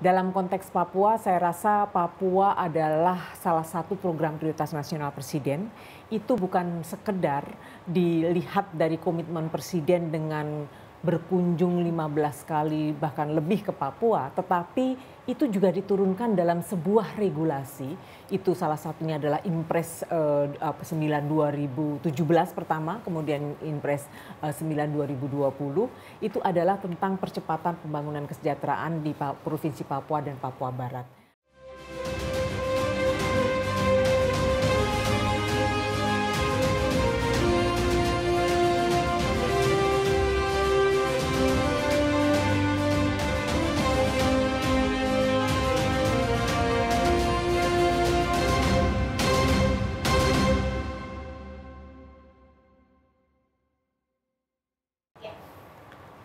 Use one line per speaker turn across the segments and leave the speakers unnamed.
Dalam konteks Papua, saya rasa Papua adalah salah satu program prioritas nasional Presiden. Itu bukan sekedar dilihat dari komitmen Presiden dengan berkunjung 15 kali bahkan lebih ke Papua, tetapi itu juga diturunkan dalam sebuah regulasi. Itu salah satunya adalah Impres uh, 9 2017 pertama, kemudian Impres uh, 9 2020. Itu adalah tentang percepatan pembangunan kesejahteraan di Provinsi Papua dan Papua Barat.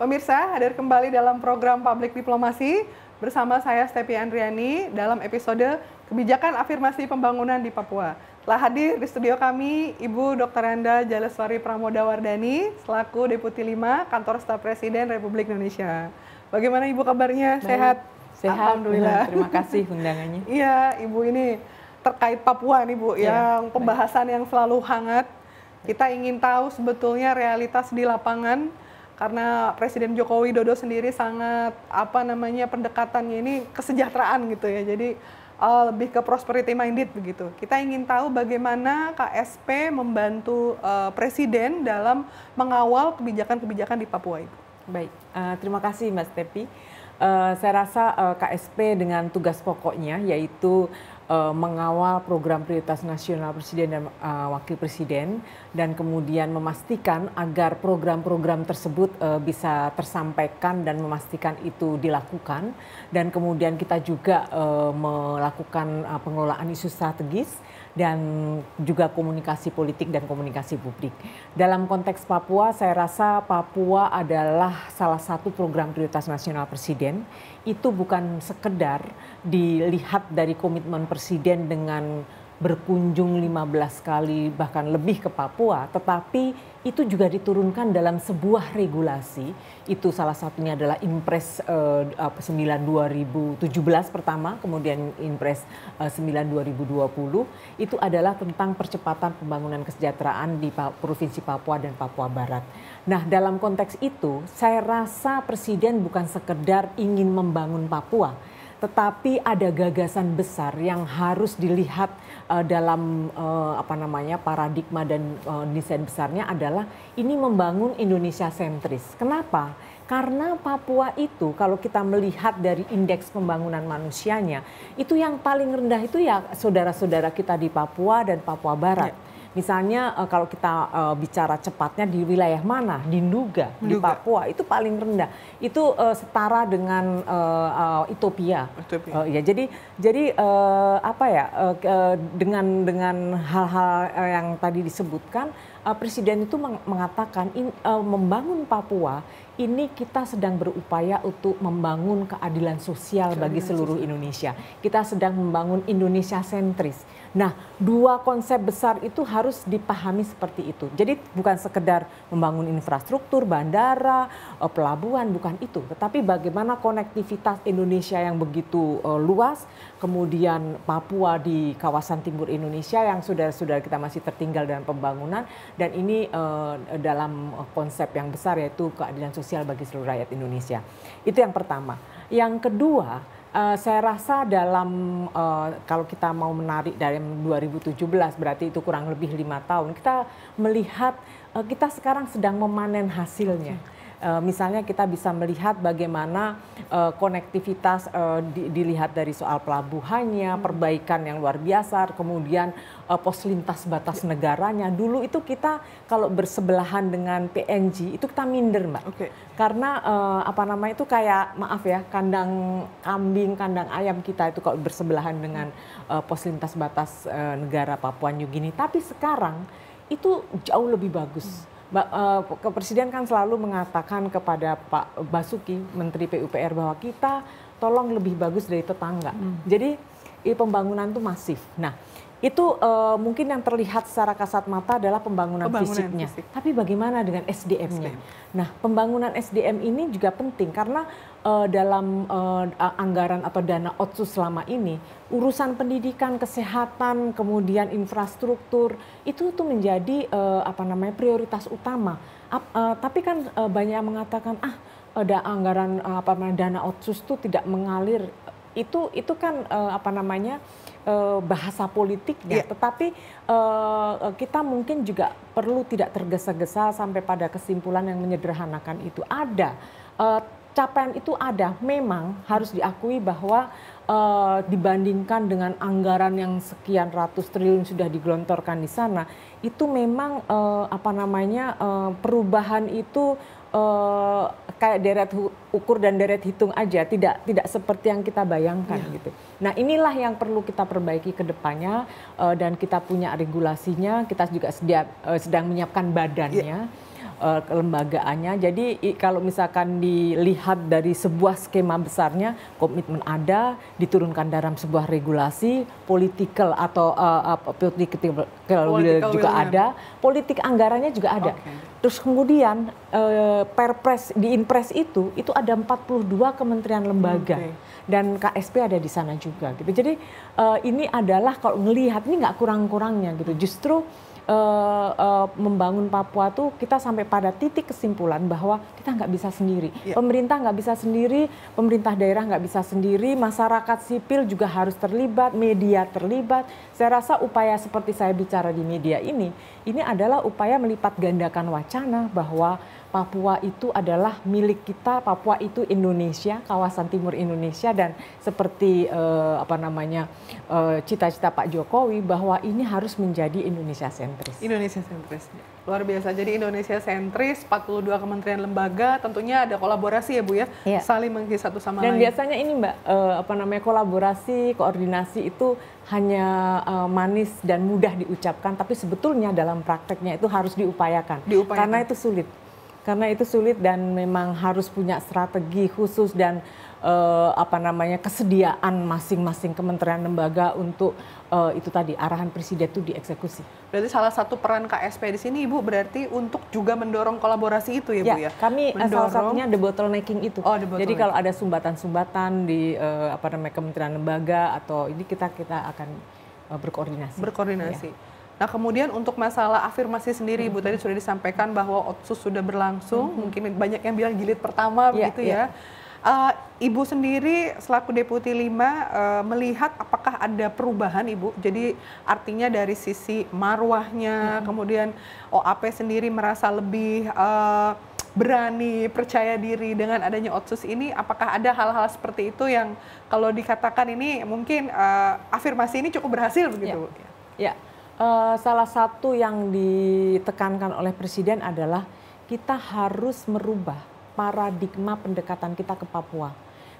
Pemirsa, hadir kembali dalam program Public Diplomasi bersama saya Stepi Andriani dalam episode Kebijakan Afirmasi Pembangunan di Papua. Telah hadir di studio kami Ibu Dr. Anda Jaleswari Pramoda Wardani selaku Deputi 5 Kantor Staf Presiden Republik Indonesia. Bagaimana Ibu kabarnya? Baik. Sehat? Sehat. Alhamdulillah. Terima kasih undangannya. Iya, Ibu ini terkait Papua nih Bu ya, yang pembahasan baik. yang selalu hangat. Kita ingin tahu sebetulnya realitas di lapangan karena Presiden Jokowi Dodo sendiri sangat apa namanya pendekatannya ini kesejahteraan gitu ya. Jadi uh, lebih ke prosperity minded begitu. Kita ingin tahu bagaimana KSP membantu uh, Presiden dalam mengawal kebijakan-kebijakan
di Papua itu Baik, uh, terima kasih Mas Tepi. Uh, saya rasa uh, KSP dengan tugas pokoknya yaitu uh, mengawal program prioritas nasional presiden dan uh, wakil presiden dan kemudian memastikan agar program-program tersebut uh, bisa tersampaikan dan memastikan itu dilakukan dan kemudian kita juga uh, melakukan uh, pengelolaan isu strategis dan juga komunikasi politik dan komunikasi publik. Dalam konteks Papua, saya rasa Papua adalah salah satu program prioritas nasional Presiden. Itu bukan sekedar dilihat dari komitmen Presiden dengan berkunjung 15 kali bahkan lebih ke Papua, tetapi itu juga diturunkan dalam sebuah regulasi. Itu salah satunya adalah Impres uh, 9 2017 pertama, kemudian Impres uh, 9 2020 itu adalah tentang percepatan pembangunan kesejahteraan di Provinsi Papua dan Papua Barat. Nah, dalam konteks itu saya rasa presiden bukan sekedar ingin membangun Papua, tetapi ada gagasan besar yang harus dilihat uh, dalam uh, apa namanya paradigma dan uh, desain besarnya adalah ini membangun Indonesia sentris. Kenapa? Karena Papua itu kalau kita melihat dari indeks pembangunan manusianya, itu yang paling rendah itu ya saudara-saudara kita di Papua dan Papua Barat. Ya Misalnya uh, kalau kita uh, bicara cepatnya di wilayah mana? Di Nduga, Nduga. di Papua itu paling rendah. Itu uh, setara dengan uh, uh, Ethiopia. Uh, ya jadi jadi uh, apa ya uh, dengan dengan hal-hal yang tadi disebutkan uh, presiden itu mengatakan in, uh, membangun Papua ini kita sedang berupaya untuk membangun keadilan sosial bagi seluruh Indonesia. Kita sedang membangun Indonesia sentris Nah, dua konsep besar itu harus dipahami seperti itu. Jadi bukan sekedar membangun infrastruktur, bandara, eh, pelabuhan, bukan itu. Tetapi bagaimana konektivitas Indonesia yang begitu eh, luas, kemudian Papua di kawasan timur Indonesia yang sudah sudah kita masih tertinggal dalam pembangunan, dan ini eh, dalam konsep yang besar yaitu keadilan sosial bagi seluruh rakyat Indonesia. Itu yang pertama. Yang kedua, Uh, saya rasa dalam uh, kalau kita mau menarik dari 2017 berarti itu kurang lebih lima tahun kita melihat uh, kita sekarang sedang memanen hasilnya. Okay Eh, misalnya kita bisa melihat bagaimana uh, konektivitas uh, di, dilihat dari soal pelabuhannya, hmm. perbaikan yang luar biasa, kemudian uh, pos lintas batas ya. negaranya. Dulu itu kita kalau bersebelahan dengan PNG itu kita minder, Mbak. Okay. Karena uh, apa namanya itu kayak maaf ya, kandang kambing, kandang ayam kita itu kalau bersebelahan dengan uh, pos lintas batas uh, negara Papua New Guinea. Tapi sekarang itu jauh lebih bagus. Hmm Eh, kepresiden kan selalu mengatakan kepada Pak Basuki, Menteri PUPR bahwa kita tolong lebih bagus dari tetangga. Hmm. Jadi pembangunan itu masif. Nah, itu uh, mungkin yang terlihat secara kasat mata adalah pembangunan, pembangunan fisiknya. Fisik. Tapi bagaimana dengan SDM-nya? SDM. Nah, pembangunan SDM ini juga penting karena uh, dalam uh, anggaran atau dana otsus selama ini urusan pendidikan, kesehatan, kemudian infrastruktur itu tuh menjadi uh, apa namanya prioritas utama. Uh, uh, tapi kan uh, banyak yang mengatakan ah ada anggaran uh, apa namanya dana otsus itu tidak mengalir. Itu itu kan uh, apa namanya? uh, bahasa politiknya, yeah. tetapi uh, kita mungkin juga perlu tidak tergesa-gesa sampai pada kesimpulan yang menyederhanakan itu. Ada uh, capaian itu ada. Memang harus diakui bahwa uh, dibandingkan dengan anggaran yang sekian ratus triliun sudah digelontorkan di sana, itu memang uh, apa namanya uh, perubahan itu uh, kayak deret ukur dan deret hitung aja, tidak tidak seperti yang kita bayangkan ya. gitu. Nah inilah yang perlu kita perbaiki kedepannya depannya dan kita punya regulasinya, kita juga sedia, uh, sedang menyiapkan badannya. Ya uh, kelembagaannya. Jadi i, kalau misalkan dilihat dari sebuah skema besarnya, komitmen ada, diturunkan dalam sebuah regulasi, political atau uh, uh, political, political juga willnya. ada, politik anggarannya juga ada. Okay. Terus kemudian uh, perpres di impres itu itu ada 42 kementerian lembaga okay. dan KSP ada di sana juga gitu. Jadi eh, ini adalah kalau melihat ini nggak kurang-kurangnya gitu. Justru uh, uh, membangun Papua tuh kita sampai pada titik kesimpulan bahwa kita nggak bisa sendiri. Yeah. Pemerintah nggak bisa sendiri, pemerintah daerah nggak bisa sendiri, masyarakat sipil juga harus terlibat, media terlibat. Saya rasa upaya seperti saya bicara di media ini, ini adalah upaya melipat gandakan wacana bahwa Papua itu adalah milik kita, Papua itu Indonesia, kawasan timur Indonesia dan seperti eh, apa namanya eh, cita-cita eh, Pak Jokowi bahwa ini harus menjadi Indonesia sentris.
Indonesia sentris. Ya. Luar biasa. Jadi Indonesia sentris, 42 kementerian lembaga, tentunya ada kolaborasi ya Bu ya, ya. saling mengisi satu
sama dan lain. Dan biasanya ini Mbak eh, apa namanya kolaborasi, koordinasi itu hanya uh, manis dan mudah diucapkan, tapi sebetulnya dalam prakteknya itu harus diupayakan, diupayakan. karena itu sulit karena itu sulit dan memang harus punya strategi khusus dan uh, apa namanya kesediaan masing-masing kementerian lembaga untuk uh, itu tadi arahan presiden itu dieksekusi. Berarti salah satu peran KSP di sini Ibu berarti untuk juga mendorong kolaborasi itu ya, ya Bu ya. ya? Kami eh, mendorong... salah satunya the bottlenecking itu. Oh, the bottleneck. Jadi kalau ada sumbatan-sumbatan di uh, apa namanya kementerian lembaga atau ini kita kita akan berkoordinasi. Berkoordinasi. Ya. Nah,
kemudian untuk masalah afirmasi sendiri, mm -hmm. Ibu tadi mm-hmm. sudah disampaikan bahwa otsus sudah berlangsung, mm -hmm. mungkin banyak yang bilang jilid pertama yeah, begitu ya. Uh, Ibu sendiri selaku Deputi 5 uh, eh, melihat apakah ada perubahan Ibu? Jadi artinya dari sisi marwahnya, mm -hmm. kemudian OAP sendiri merasa lebih uh, berani, percaya diri dengan adanya otsus ini, apakah ada hal-hal seperti itu yang kalau dikatakan ini mungkin uh, afirmasi ini cukup berhasil begitu? Ya. Yeah.
Ya uh, salah satu yang ditekankan oleh Presiden adalah kita harus merubah paradigma pendekatan kita ke Papua.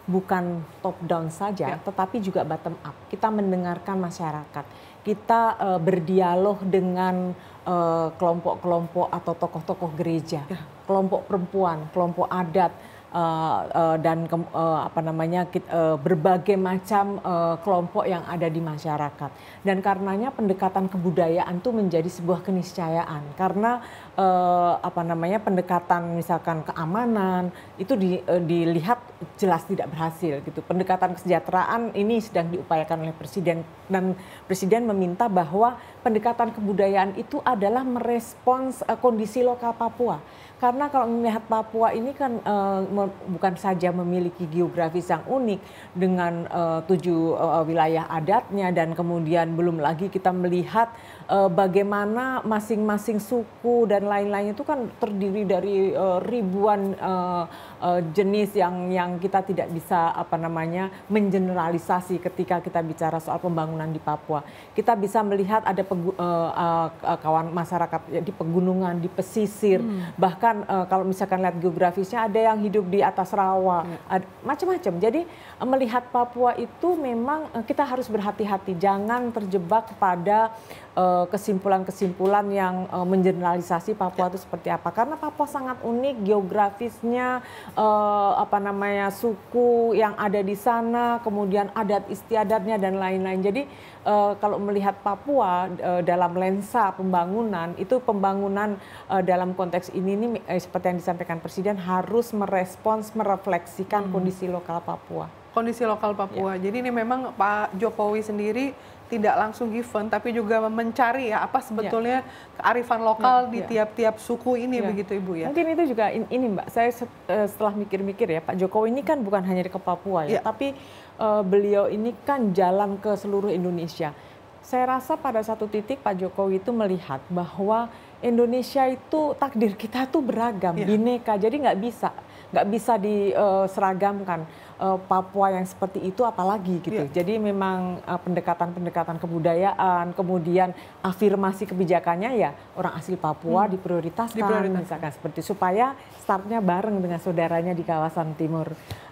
Bukan top down saja, ya. tetapi juga bottom up. Kita mendengarkan masyarakat, kita uh, berdialog dengan eh, kelompok-kelompok uh, atau tokoh-tokoh gereja, ya. kelompok perempuan, kelompok adat Eh, eh, dan ke, uh, eh, apa namanya kita, uh, berbagai macam uh, kelompok yang ada di masyarakat. Dan karenanya pendekatan kebudayaan itu menjadi sebuah keniscayaan karena uh, apa namanya pendekatan misalkan keamanan itu di, uh, dilihat jelas tidak berhasil gitu. Pendekatan kesejahteraan ini sedang diupayakan oleh presiden dan presiden meminta bahwa pendekatan kebudayaan itu adalah merespons uh, kondisi lokal Papua. Karena kalau melihat Papua ini kan uh, bukan saja memiliki geografis yang unik dengan uh, tujuh uh, wilayah adatnya dan kemudian belum lagi kita melihat uh, bagaimana masing-masing suku dan lain lain itu kan terdiri dari uh, ribuan uh, uh, jenis yang yang kita tidak bisa apa namanya mengeneralisasi ketika kita bicara soal pembangunan di Papua. Kita bisa melihat ada pegu, uh, kawan masyarakat ya, di pegunungan, di pesisir, hmm. bahkan uh, kalau misalkan lihat geografisnya ada yang hidup di atas rawa, hmm. macam-macam. Jadi uh, melihat Papua itu memang uh, kita harus berhati-hati, jangan terjebak pada Eh, kesimpulan-kesimpulan yang uh, Papua ya. itu seperti apa karena Papua sangat unik geografisnya eh, apa namanya suku yang ada di sana kemudian adat istiadatnya dan lain-lain jadi kalau melihat Papua dalam lensa pembangunan itu pembangunan dalam konteks ini nih seperti yang disampaikan Presiden harus merespons merefleksikan hmm. kondisi lokal Papua
kondisi lokal Papua ya. jadi ini memang Pak Jokowi sendiri tidak langsung given tapi juga mencari ya apa iya. sebetulnya ya. kearifan lokal ya, di tiap-tiap
ya. suku ini ya. begitu Ibu ya. Mungkin itu juga in, ini Mbak, saya eh, setelah mikir-mikir ya Pak Jokowi ini kan bukan hanya di ke Papua ya, ya. tapi uh, beliau ini kan jalan ke seluruh Indonesia. Saya rasa pada satu titik Pak Jokowi itu melihat bahwa Indonesia itu takdir kita tuh beragam, ya. bineka. Jadi nggak bisa nggak bisa diseragamkan. Eh, uh, uh, Papua yang seperti itu apalagi gitu. Yeah. Jadi memang eh, pendekatan-pendekatan uh, kebudayaan, kemudian afirmasi kebijakannya ya orang asli Papua hmm. diprioritaskan, diprioritaskan misalkan seperti supaya startnya bareng dengan saudaranya di kawasan timur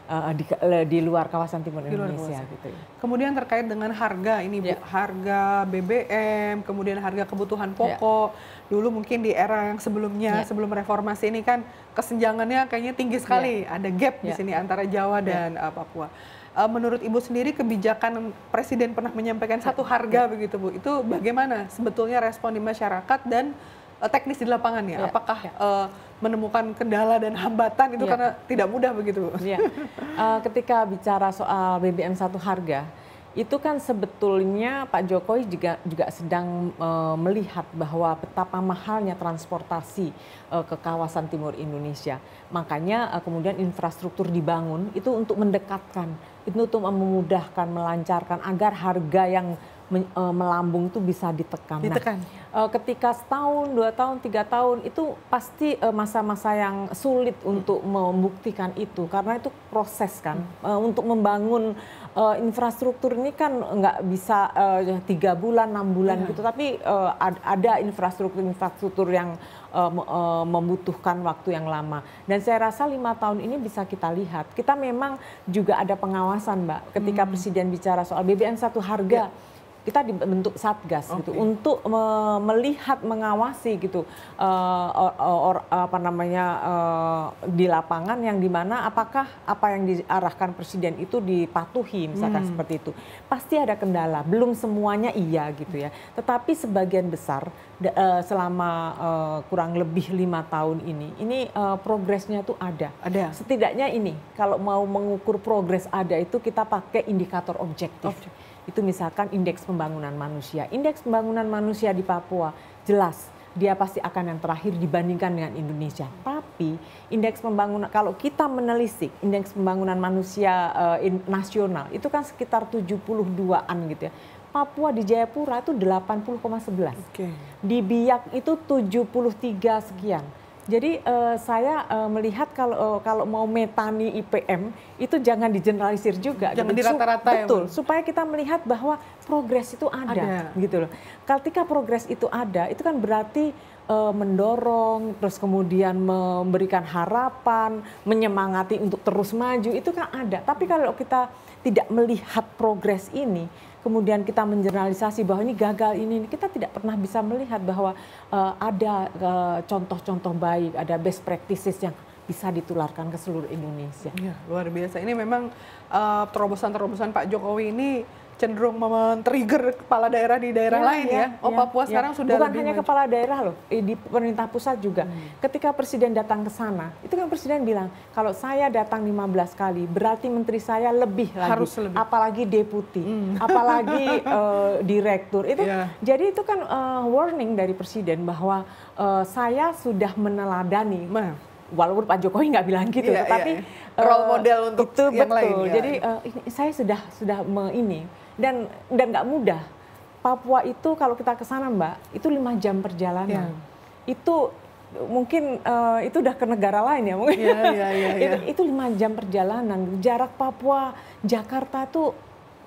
eh, di, di luar kawasan timur luar Indonesia kawasan. gitu.
Kemudian terkait dengan harga ini Bu, iya. harga BBM, kemudian harga kebutuhan iya. pokok dulu mungkin di era yang sebelumnya yeah. sebelum reformasi ini kan kesenjangannya kayaknya tinggi sekali yeah. ada gap yeah. di ya. sini antara Jawa ya. dan uh, Papua uh, menurut Ibu sendiri kebijakan Presiden pernah menyampaikan satu ya. harga yeah. begitu Bu. Itu bagaimana sebetulnya respon di masyarakat dan uh, teknis di lapangan ya? yeah. Apakah yeah. Uh, menemukan kendala dan hambatan itu yeah. karena tidak mudah begitu Bu? Uh,
ketika bicara soal BBM satu harga, itu kan sebetulnya Pak Jokowi juga juga sedang e, melihat bahwa betapa mahalnya transportasi e, ke kawasan timur Indonesia. Makanya e, kemudian infrastruktur dibangun itu untuk mendekatkan, itu untuk memudahkan, melancarkan agar harga yang me, e, melambung itu bisa ditekan. Nah, ditekan. Nah, e, ketika setahun, dua tahun, tiga tahun itu pasti e, masa-masa yang sulit untuk membuktikan itu karena itu proses kan hmm. E, untuk membangun uh, infrastruktur ini kan nggak bisa eh, tiga uh, bulan enam bulan yeah. gitu tapi uh, ada infrastruktur infrastruktur yang uh, uh, membutuhkan waktu yang lama dan saya rasa lima tahun ini bisa kita lihat kita memang juga ada pengawasan mbak ketika hmm. presiden bicara soal BBM satu harga yeah kita dibentuk satgas okay. gitu untuk me melihat mengawasi gitu uh, or, or, apa namanya uh, di lapangan yang dimana apakah apa yang diarahkan presiden itu dipatuhi misalkan hmm. seperti itu pasti ada kendala belum semuanya iya gitu ya tetapi sebagian besar uh, selama uh, kurang lebih lima tahun ini ini uh, progresnya tuh ada ada setidaknya ini kalau mau mengukur progres ada itu kita pakai indikator objektif, objektif itu misalkan indeks pembangunan manusia. Indeks pembangunan manusia di Papua jelas dia pasti akan yang terakhir dibandingkan dengan Indonesia. Tapi indeks pembangunan kalau kita menelisik indeks pembangunan manusia uh, in, nasional itu kan sekitar 72-an gitu ya. Papua di Jayapura itu 80,11. Okay. Di Biak itu 73 sekian. Jadi uh, saya uh, melihat kalau uh, kalau mau metani IPM itu jangan digeneralisir juga. Jangan gitu. rata rata Betul. Ya, supaya kita melihat bahwa progres itu ada, ada. gitu loh. Ketika progres itu ada, itu kan berarti uh, mendorong, terus kemudian memberikan harapan, menyemangati untuk terus maju itu kan ada. Tapi kalau kita tidak melihat progres ini kemudian kita menjernalisasi bahwa ini gagal ini, ini kita tidak pernah bisa melihat bahwa uh, ada eh, contoh-contoh uh, baik, ada best practices yang bisa ditularkan ke seluruh Indonesia. Ya, luar biasa. Ini memang eh, terobosan-terobosan uh, Pak Jokowi ini cenderung men-trigger kepala daerah di daerah ya, lain ya. ya. Oh ya, Papua ya. sekarang sudah bukan lebih hanya maju. kepala daerah loh, eh, di pemerintah pusat juga. Hmm. Ketika presiden datang ke sana, itu kan presiden bilang kalau saya datang 15 kali, berarti menteri saya lebih lagi, Harus lebih. apalagi deputi, hmm. apalagi uh, direktur. Itu ya. jadi itu kan uh, warning dari presiden bahwa uh, saya sudah meneladani. Ma. Nah. walaupun Pak Jokowi nggak bilang gitu, yeah, iya, iya, tapi yeah. role model uh, untuk itu yang betul. Lain, ya. Jadi uh, ini, saya sudah sudah me, ini dan dan nggak mudah. Papua itu kalau kita ke sana Mbak, itu lima jam perjalanan. Ya. Itu mungkin uh, itu udah ke negara lain ya mungkin. Ya, ya, ya, ya. itu, itu lima jam perjalanan. Jarak Papua Jakarta tuh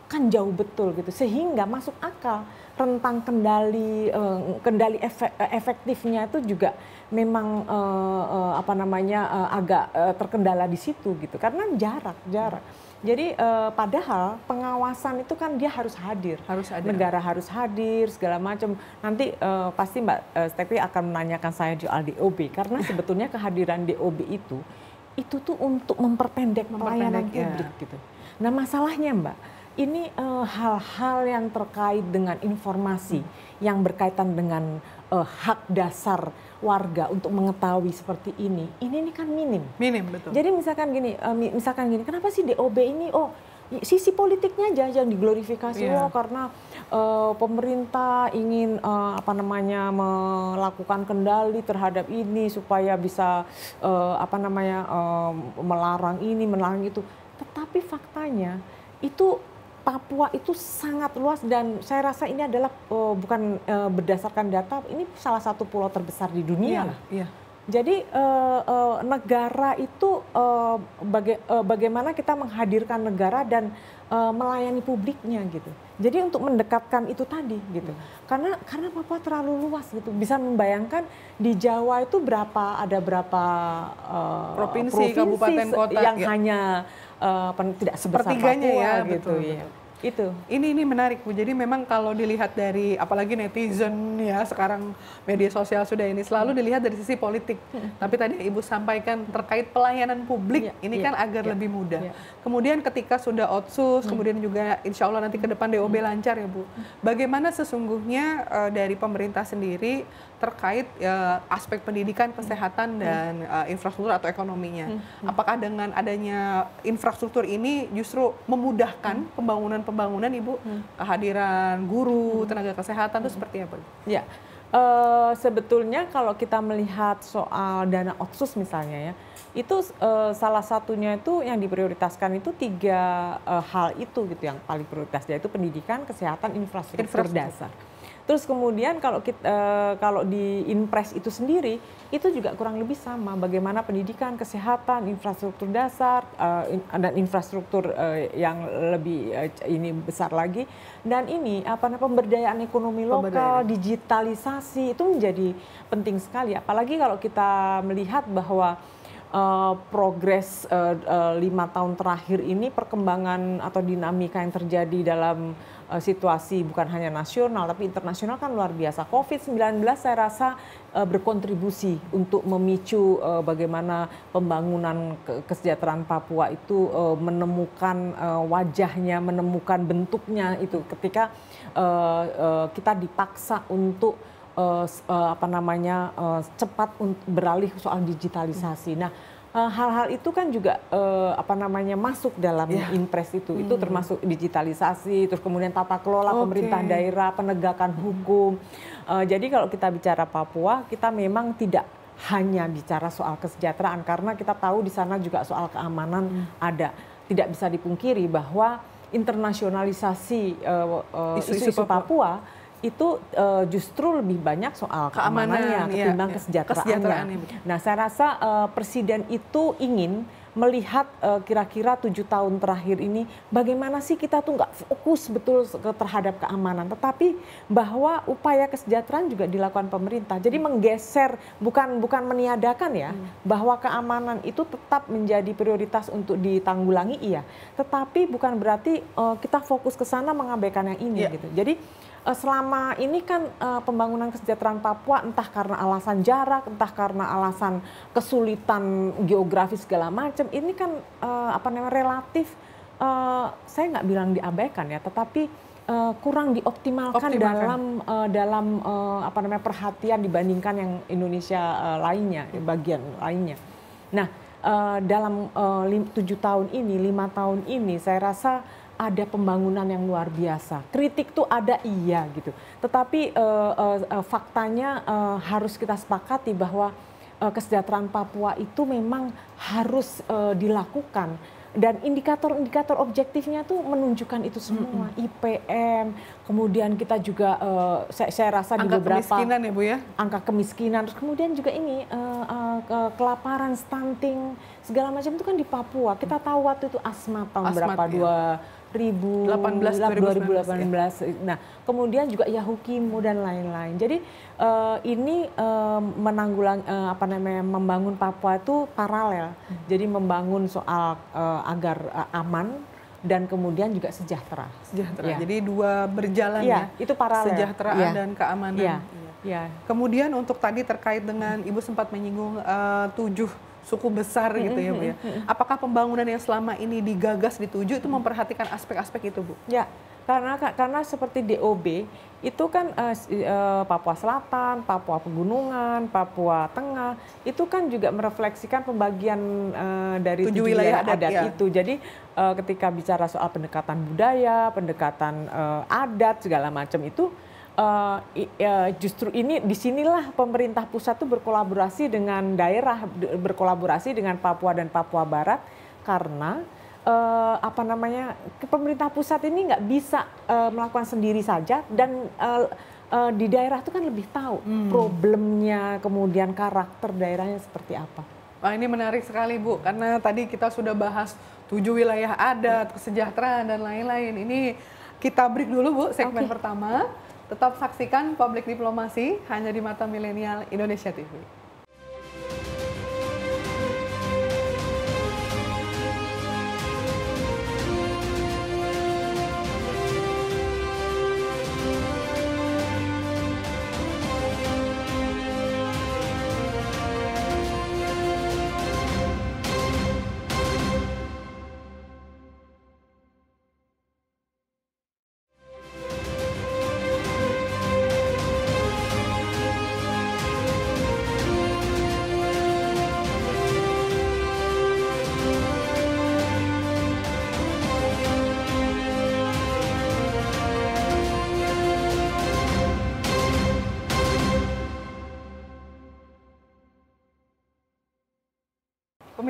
kan jauh betul gitu sehingga masuk akal rentang kendali eh, kendali efek, eh, efektifnya itu juga memang apa namanya agak terkendala di situ gitu karena jarak jarak. Hmm jadi uh, padahal pengawasan itu kan dia harus hadir, harus hadir. negara harus hadir segala macam. Nanti uh, pasti Mbak uh, eh, Stepi akan menanyakan saya soal DOB karena sebetulnya kehadiran DOB itu itu tuh untuk memperpendek, memperpendek pelayanan ya. publik gitu. Nah masalahnya Mbak, ini hal-hal uh, yang terkait dengan informasi hmm. yang berkaitan dengan uh, hak dasar warga untuk mengetahui seperti ini, ini ini kan minim. Minim betul. Jadi misalkan gini, uh, misalkan gini, kenapa sih DOB ini oh sisi politiknya aja yang diglorifikasi yeah. oh karena uh, pemerintah ingin uh, apa namanya melakukan kendali terhadap ini supaya bisa uh, apa namanya uh, melarang ini melarang itu tetapi faktanya itu Papua itu sangat luas dan saya rasa ini adalah uh, bukan uh, berdasarkan data, ini salah satu pulau terbesar di dunia. Iya, iya. Jadi uh, uh, negara itu uh, baga uh, bagaimana kita menghadirkan negara dan uh, melayani publiknya gitu. Jadi untuk mendekatkan itu tadi gitu. Hmm. Karena karena Papua terlalu luas gitu. Bisa membayangkan di Jawa itu berapa ada berapa uh, provinsi, provinsi kabupaten kota yang ya. hanya uh, tidak sebesar Papua ya, gitu betul, ya
itu ini ini menarik bu jadi memang kalau dilihat dari apalagi netizen ya sekarang media sosial sudah ini selalu dilihat dari sisi politik hmm. tapi tadi ibu sampaikan terkait pelayanan publik ya, ini ya, kan agar ya, lebih mudah ya. kemudian ketika sudah otsus hmm. kemudian juga insya Allah nanti ke depan DOB hmm. lancar ya bu hmm. bagaimana sesungguhnya uh, dari pemerintah sendiri terkait uh, aspek pendidikan, kesehatan hmm. dan uh, infrastruktur atau ekonominya. Hmm. Hmm. Apakah dengan adanya infrastruktur ini justru memudahkan pembangunan-pembangunan Ibu? Kehadiran guru, tenaga kesehatan itu seperti apa?
Ya. Uh, sebetulnya kalau kita melihat soal dana otsus misalnya ya, itu uh, salah satunya itu yang diprioritaskan itu tiga uh, hal itu gitu yang paling prioritas yaitu pendidikan, kesehatan, infrastruktur, infrastruktur. dasar. Terus kemudian kalau kita eh, kalau di impres itu sendiri itu juga kurang lebih sama bagaimana pendidikan, kesehatan, infrastruktur dasar eh, dan infrastruktur eh, yang lebih ini besar lagi dan ini apa namanya pemberdayaan ekonomi pemberdayaan. lokal, digitalisasi itu menjadi penting sekali apalagi kalau kita melihat bahwa Uh, progres uh, uh, lima tahun terakhir ini perkembangan atau dinamika yang terjadi dalam Eh, situasi bukan hanya nasional tapi internasional kan luar biasa. Covid-19 saya rasa eh, berkontribusi untuk memicu eh, bagaimana pembangunan kesejahteraan Papua itu menemukan wajahnya, menemukan bentuknya itu ketika kita dipaksa untuk uh, uh, apa namanya cepat beralih soal digitalisasi. Nah, Eh, hal-hal itu kan juga uh, apa namanya masuk dalam yeah. impres itu. Hmm. Itu termasuk digitalisasi, terus kemudian tata kelola okay. pemerintah daerah, penegakan hukum. Uh, jadi kalau kita bicara Papua, kita memang tidak hanya bicara soal kesejahteraan karena kita tahu di sana juga soal keamanan hmm. ada. Tidak bisa dipungkiri bahwa internasionalisasi isu uh, uh, -isu isu Papua, Papua itu uh, justru lebih banyak soal keamanannya ketimbang iya, iya. kesejahteraan. kesejahteraannya. Nah, saya rasa uh, presiden itu ingin melihat eh, kira-kira tujuh tahun terakhir ini bagaimana sih kita tuh nggak fokus betul terhadap keamanan, tetapi bahwa upaya kesejahteraan juga dilakukan pemerintah. Jadi menggeser bukan bukan meniadakan ya, hmm. bahwa keamanan itu tetap menjadi prioritas untuk ditanggulangi iya, tetapi bukan berarti uh, kita fokus ke sana mengabaikan yang ini yeah. gitu. Jadi eh, selama ini kan uh, pembangunan kesejahteraan Papua entah karena alasan jarak, entah karena alasan kesulitan geografis segala macam ini kan uh, apa namanya relatif uh, saya nggak bilang diabaikan ya, tetapi uh, kurang dioptimalkan Optimalkan. dalam uh, dalam uh, apa namanya perhatian dibandingkan yang Indonesia uh, lainnya, bagian lainnya. Nah, uh, dalam tujuh tahun ini, lima tahun ini, saya rasa ada pembangunan yang luar biasa. Kritik tuh ada iya gitu, tetapi uh, uh, faktanya uh, harus kita sepakati bahwa uh, kesejahteraan Papua itu memang harus uh, dilakukan dan indikator-indikator objektifnya tuh menunjukkan itu semua -hmm. IPM kemudian kita juga uh, saya, saya rasa angka di beberapa kemiskinan ya Bu ya angka kemiskinan terus kemudian juga ini uh, uh, kelaparan stunting segala macam itu kan di Papua kita mm. tahu waktu itu asma tahun asmat, berapa ya. dua 2018, 2018. Ya. Nah, kemudian juga Yahoo dan lain-lain. Jadi uh, ini uh, menanggulang uh, apa namanya membangun Papua itu paralel. Hmm. Jadi membangun soal uh, agar uh, aman dan kemudian juga sejahtera. Sejahtera. Ya. Jadi dua berjalan ya. ya. Itu paralel. Sejahteraan ya. dan keamanan. Ya. Ya.
Kemudian untuk tadi terkait dengan Ibu sempat menyinggung uh, tujuh suku besar -hmm. gitu ya Bu ya.
Apakah pembangunan yang selama ini digagas dituju itu memperhatikan aspek-aspek itu Bu? Ya, karena karena seperti DOB itu kan uh, Papua Selatan, Papua Pegunungan, Papua Tengah itu kan juga merefleksikan pembagian uh, dari tujuh wilayah adat, adat ya. itu. Jadi uh, ketika bicara soal pendekatan budaya, pendekatan uh, adat segala macam itu uh, justru ini disinilah pemerintah pusat itu berkolaborasi dengan daerah berkolaborasi dengan Papua dan Papua Barat karena uh, apa namanya pemerintah pusat ini nggak bisa uh, melakukan sendiri saja dan uh, uh, di daerah itu kan lebih tahu hmm. problemnya kemudian karakter daerahnya seperti apa.
Wah ini menarik sekali Bu, karena tadi kita sudah bahas tujuh wilayah adat, kesejahteraan dan lain-lain. Ini kita break dulu Bu segmen okay. pertama. Tetap saksikan Publik Diplomasi hanya di Mata Milenial Indonesia TV.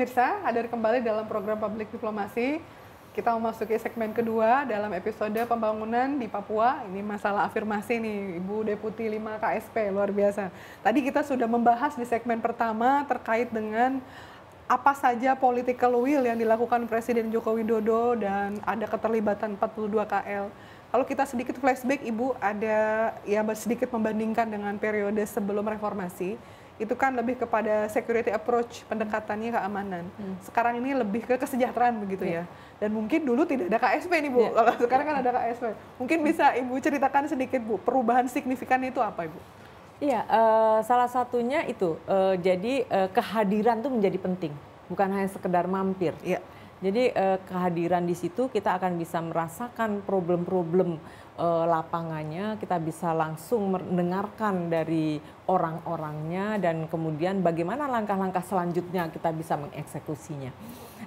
pemirsa, hadir kembali dalam program Public Diplomasi. Kita memasuki segmen kedua dalam episode pembangunan di Papua. Ini masalah afirmasi nih, Ibu Deputi 5 KSP, luar biasa. Tadi kita sudah membahas di segmen pertama terkait dengan apa saja political will yang dilakukan Presiden Joko Widodo dan ada keterlibatan 42 KL. Kalau kita sedikit flashback, Ibu ada ya sedikit membandingkan dengan periode sebelum reformasi itu kan lebih kepada security approach pendekatannya keamanan. Hmm. Sekarang ini lebih ke kesejahteraan begitu yeah. ya. Dan mungkin dulu tidak ada KSP nih Bu. Yeah. sekarang kan ada KSP. Mungkin bisa Ibu ceritakan sedikit Bu, perubahan signifikan itu apa Ibu?
Iya, uh, salah satunya itu. Uh, jadi uh, kehadiran tuh menjadi penting, bukan hanya sekedar mampir. Yeah. Jadi eh, kehadiran di situ kita akan bisa merasakan problem-problem eh, lapangannya, kita bisa langsung mendengarkan dari orang-orangnya dan kemudian bagaimana langkah-langkah selanjutnya kita bisa mengeksekusinya.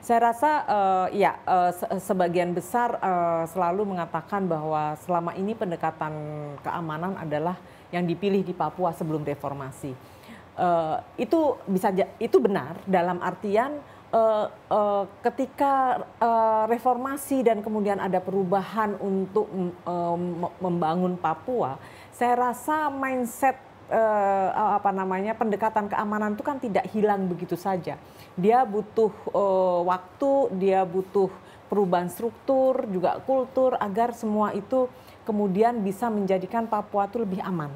Saya rasa eh, ya eh, sebagian besar eh, selalu mengatakan bahwa selama ini pendekatan keamanan adalah yang dipilih di Papua sebelum reformasi. Uh, itu bisa itu benar dalam artian uh, uh, ketika uh, reformasi dan kemudian ada perubahan untuk um, membangun Papua, saya rasa mindset uh, apa namanya pendekatan keamanan itu kan tidak hilang begitu saja. Dia butuh uh, waktu, dia butuh perubahan struktur, juga kultur agar semua itu kemudian bisa menjadikan Papua itu lebih aman.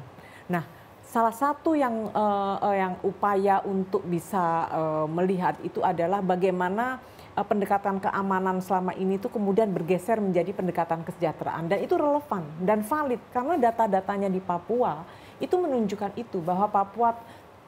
Nah, salah satu yang uh, yang upaya untuk bisa uh, melihat itu adalah bagaimana uh, pendekatan keamanan selama ini itu kemudian bergeser menjadi pendekatan kesejahteraan dan itu relevan dan valid karena data-datanya di Papua itu menunjukkan itu bahwa Papua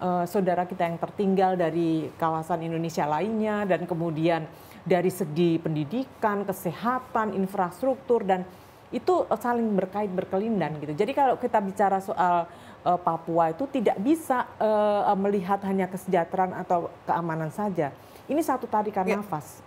uh, saudara kita yang tertinggal dari kawasan Indonesia lainnya dan kemudian dari segi pendidikan, kesehatan, infrastruktur dan itu saling berkait berkelindan gitu. Jadi kalau kita bicara soal uh, Papua itu tidak bisa uh, melihat hanya kesejahteraan atau keamanan saja. Ini satu tarikan ya. nafas.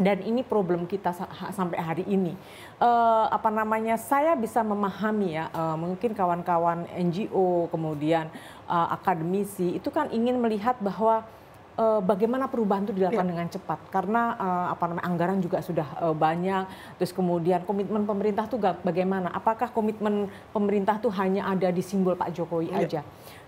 Dan ini problem kita sampai hari ini. Uh, apa namanya? Saya bisa memahami ya, uh, mungkin kawan-kawan NGO kemudian uh, akademisi itu kan ingin melihat bahwa uh, bagaimana perubahan itu dilakukan ya. dengan cepat karena uh, apa namanya anggaran juga sudah uh, banyak terus kemudian komitmen pemerintah tuh bagaimana apakah komitmen pemerintah tuh hanya ada di simbol Pak Jokowi ya. aja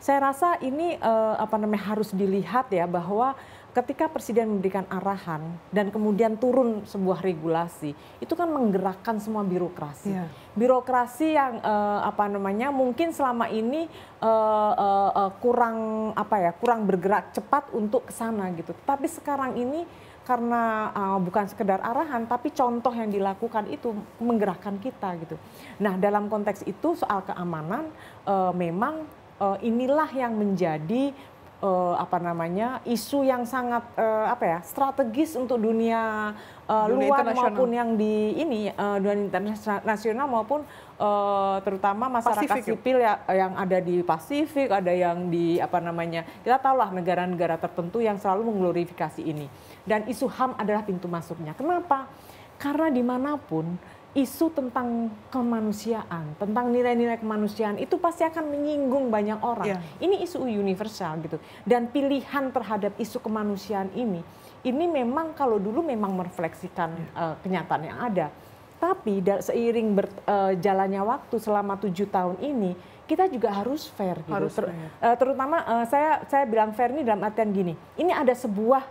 saya rasa ini uh, apa namanya harus dilihat ya bahwa ketika presiden memberikan arahan dan kemudian turun sebuah regulasi itu kan menggerakkan semua birokrasi yeah. birokrasi yang uh, apa namanya mungkin selama ini uh, uh, uh, kurang apa ya kurang bergerak cepat untuk ke sana gitu tapi sekarang ini karena uh, bukan sekedar arahan tapi contoh yang dilakukan itu menggerakkan kita gitu nah dalam konteks itu soal keamanan uh, memang inilah yang menjadi uh, apa namanya isu yang sangat uh, apa ya strategis untuk dunia, uh, dunia luar maupun yang di ini uh, dunia internasional maupun uh, terutama masyarakat Pasifik. Ya? sipil ya, yang ada di Pasifik ada yang di apa namanya kita tahulah negara-negara tertentu yang selalu mengglorifikasi ini dan isu ham adalah pintu masuknya kenapa karena dimanapun isu tentang kemanusiaan, tentang nilai-nilai kemanusiaan itu pasti akan menyinggung banyak orang. Yeah. Ini isu universal gitu. Dan pilihan terhadap isu kemanusiaan ini, ini memang kalau dulu memang merefleksikan yeah. Iya. uh, kenyataan yang ada. Tapi seiring berjalannya eh, uh, waktu selama tujuh tahun ini, kita juga harus fair gitu. Harus fair. uh, terutama uh, saya saya bilang fair ini dalam artian gini, ini ada sebuah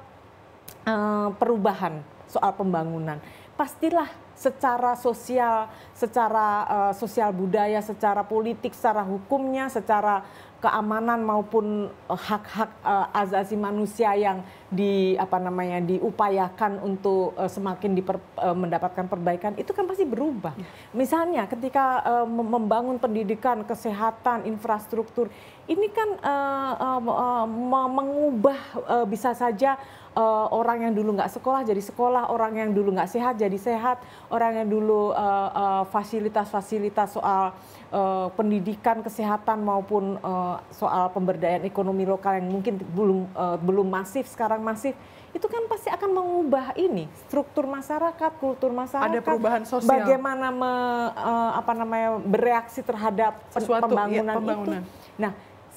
uh, perubahan soal pembangunan. Pastilah secara sosial, secara uh, sosial budaya, secara politik, secara hukumnya, secara keamanan maupun eh, hak-hak uh, azasi manusia yang di apa namanya diupayakan untuk uh, semakin diper, uh, mendapatkan perbaikan itu kan pasti berubah. Iya. Misalnya ketika uh, membangun pendidikan, kesehatan, infrastruktur ini kan uh, uh, uh, mengubah uh, bisa saja uh, orang yang dulu nggak sekolah jadi sekolah, orang yang dulu nggak sehat jadi sehat, orang yang dulu fasilitas-fasilitas uh, uh, fasilitas -fasilitas soal uh, pendidikan, kesehatan maupun uh, soal pemberdayaan ekonomi lokal yang mungkin belum uh, belum masif sekarang masif itu kan pasti akan mengubah ini struktur masyarakat, kultur masyarakat. Ada perubahan sosial. Bagaimana me, uh, apa namanya bereaksi terhadap Sesuatu, pembangunan, ya, pembangunan itu. Nah,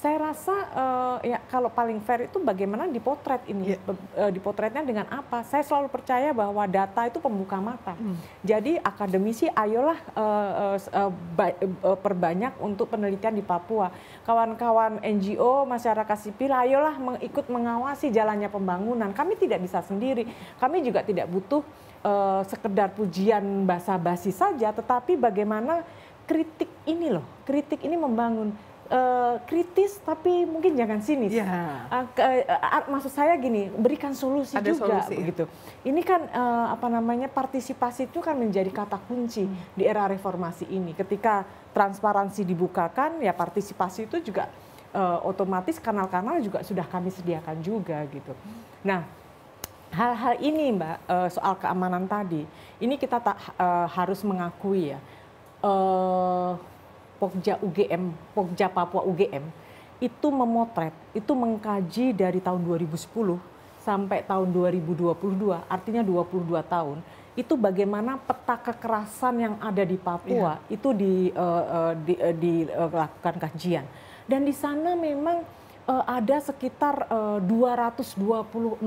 saya rasa uh, ya kalau paling fair itu bagaimana dipotret ini, yeah. Iya. Eh, uh, dipotretnya dengan apa? Saya selalu percaya bahwa data itu pembuka mata. Mm. Jadi akademisi ayolah uh, uh, uh, perbanyak untuk penelitian di Papua. Kawan-kawan NGO, masyarakat sipil ayolah ikut mengawasi jalannya pembangunan. Kami tidak bisa sendiri. Kami juga tidak butuh uh, sekedar pujian basa-basi saja, tetapi bagaimana kritik ini loh, kritik ini membangun. Eh, kritis tapi mungkin jangan sinis. Yeah. Iya. Uh, ke, uh, maksud saya gini, berikan solusi Ada juga solusi, begitu. Ya? Ini kan uh, apa namanya partisipasi itu kan menjadi kata kunci hmm. di era reformasi ini. Ketika transparansi dibukakan, ya partisipasi itu juga uh, otomatis kanal-kanal juga sudah kami sediakan juga gitu. Nah, hal-hal ini Mbak soal keamanan tadi, ini kita tak, harus mengakui ya. Pogja UGM, Pogja Papua UGM itu memotret, itu mengkaji dari tahun 2010 sampai tahun 2022, artinya 22 tahun, itu bagaimana peta kekerasan yang ada di Papua yeah. itu di, uh, uh, di, eh, dilakukan kajian. Dan di sana memang uh, ada sekitar uh, 226 uh,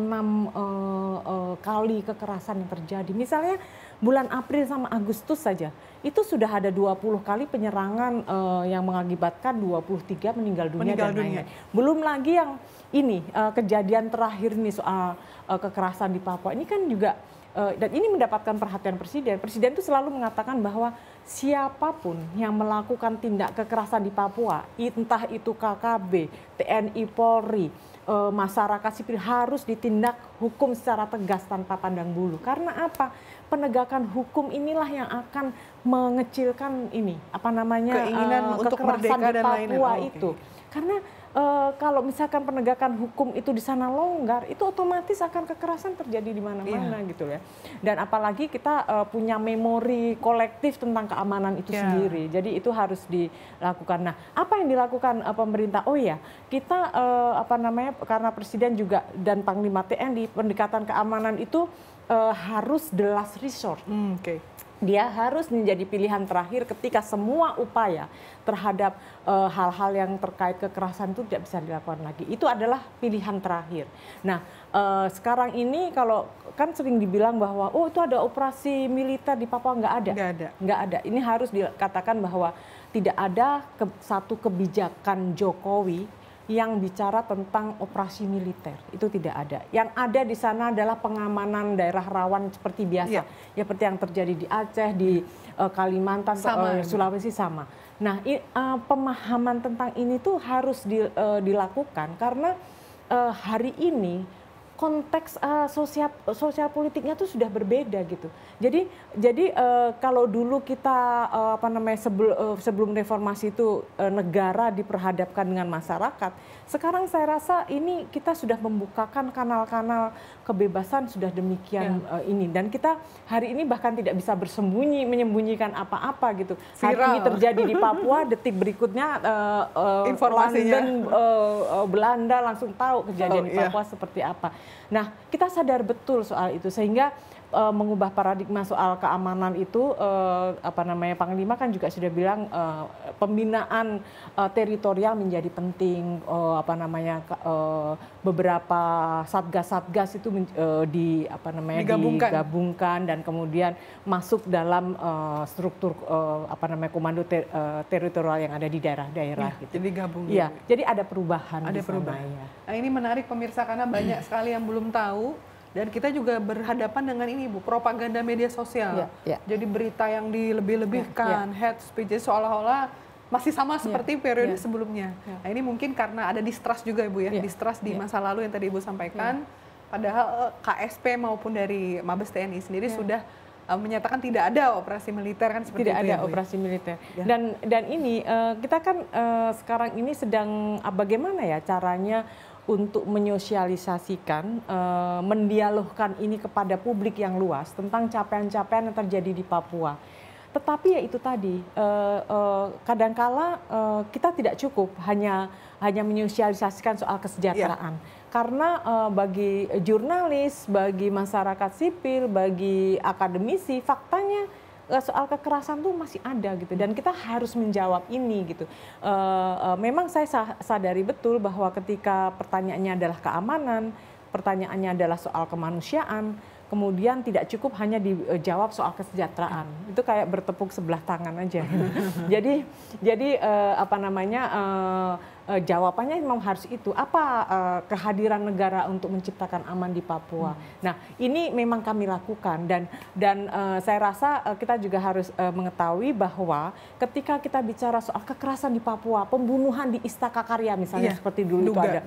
uh, kali kekerasan yang terjadi. Misalnya bulan April sama Agustus saja, itu sudah ada 20 kali penyerangan uh, yang mengakibatkan 23 meninggal dunia meninggal dan lain-lain. Belum lagi yang ini uh, kejadian terakhir nih soal uh, kekerasan di Papua. Ini kan juga Eh, dan ini mendapatkan perhatian presiden. Presiden itu selalu mengatakan bahwa siapapun yang melakukan tindak kekerasan di Papua, entah itu KKB, TNI, Polri, eh, masyarakat sipil harus ditindak hukum secara tegas tanpa pandang bulu. Karena apa? Penegakan hukum inilah yang akan mengecilkan ini apa namanya keinginan uh, untuk merdeka di Papua dan lain-lain. Oh, itu. Okay. Karena uh, kalau misalkan penegakan hukum itu di sana longgar, itu otomatis akan kekerasan terjadi di mana-mana yeah. gitu ya. Dan apalagi kita uh, punya memori kolektif tentang keamanan itu yeah. sendiri. Jadi itu harus dilakukan. Nah, apa yang dilakukan uh, pemerintah? Oh ya, kita uh, apa namanya? Karena presiden juga dan panglima TNI pendekatan keamanan itu uh, harus the last resort. Mm, Oke. Okay dia harus menjadi pilihan terakhir ketika semua upaya terhadap eh, hal-hal uh, yang terkait kekerasan itu tidak bisa dilakukan lagi. Itu adalah pilihan terakhir. Nah, uh, sekarang ini kalau kan sering dibilang bahwa oh itu ada operasi militer di Papua nggak ada, nggak ada, nggak ada. Ini harus dikatakan bahwa tidak ada ke, satu kebijakan Jokowi yang bicara tentang operasi militer itu tidak ada. Yang ada di sana adalah pengamanan daerah rawan seperti biasa, ya, ya seperti yang terjadi di Aceh, di uh, Kalimantan, e, sama. Uh, Sulawesi sama. Nah, i, uh, pemahaman tentang ini tuh harus di, uh, dilakukan karena uh, hari ini konteks uh, eh, sosial sosial politiknya tuh sudah berbeda gitu. Jadi jadi uh, kalau dulu kita uh, apa namanya sebelum uh, sebelum reformasi itu uh, negara diperhadapkan dengan masyarakat, sekarang saya rasa ini kita sudah membukakan kanal-kanal kebebasan sudah demikian ya. uh, ini dan kita hari ini bahkan tidak bisa bersembunyi menyembunyikan apa-apa gitu. Viral. Hari ini terjadi di Papua, detik berikutnya uh, uh, Informasinya. London uh, uh, Belanda langsung tahu kejadian oh, di iya. Papua iya. seperti apa. Nah, kita sadar betul soal itu sehingga uh, mengubah paradigma soal keamanan itu uh, apa namanya Panglima kan juga sudah bilang uh, pembinaan uh, teritorial menjadi penting uh, apa namanya uh, beberapa satgas-satgas itu uh, di apa namanya digabungkan. digabungkan dan kemudian masuk dalam uh, struktur uh, apa namanya komando ter, uh, teritorial yang ada di daerah-daerah ya, gitu. Jadi gabung. Iya, jadi ada perubahan ada di perubahan. ya.
Nah, ini menarik pemirsa karena banyak sekali yang belum tahu dan kita juga berhadapan dengan ini Bu, propaganda media sosial. Yeah, yeah. Jadi berita yang dilebih-lebihkan, yeah, yeah. head speech seolah-olah masih sama ya, seperti yeah, periode yeah. sebelumnya. Yeah. Nah, ini mungkin karena ada distrust juga Ibu ya, yeah. distrust di yeah. masa lalu yang tadi Ibu sampaikan. Yeah. Padahal eh, KSP maupun dari Mabes TNI sendiri yeah. sudah eh, menyatakan tidak ada operasi militer kan seperti tidak itu, ada ya, ya? operasi
militer ya. dan dan ini uh, kita kan uh, sekarang ini sedang uh, bagaimana ya caranya untuk menyosialisasikan, eh, mendialogkan ini kepada publik yang luas tentang capaian-capaian yang terjadi di Papua. Tetapi ya itu tadi, eh, eh, kadangkala kita tidak cukup hanya hanya menyosialisasikan soal kesejahteraan. Yeah. Karena bagi jurnalis, bagi masyarakat sipil, bagi akademisi, faktanya Eh, soal kekerasan tuh masih ada gitu dan kita harus menjawab ini gitu. Uh, uh, memang saya sadari betul bahwa ketika pertanyaannya adalah keamanan, pertanyaannya adalah soal kemanusiaan, kemudian tidak cukup hanya dijawab soal kesejahteraan. Itu kayak bertepuk sebelah tangan aja. jadi jadi uh, apa namanya? Uh, uh, jawabannya memang harus itu apa uh, kehadiran negara untuk menciptakan aman di Papua. Hmm. Nah ini memang kami lakukan dan dan uh, saya rasa uh, kita juga harus uh, mengetahui bahwa ketika kita bicara soal kekerasan di Papua, pembunuhan di Istaka Karya misalnya yeah. seperti dulu Duga, itu ada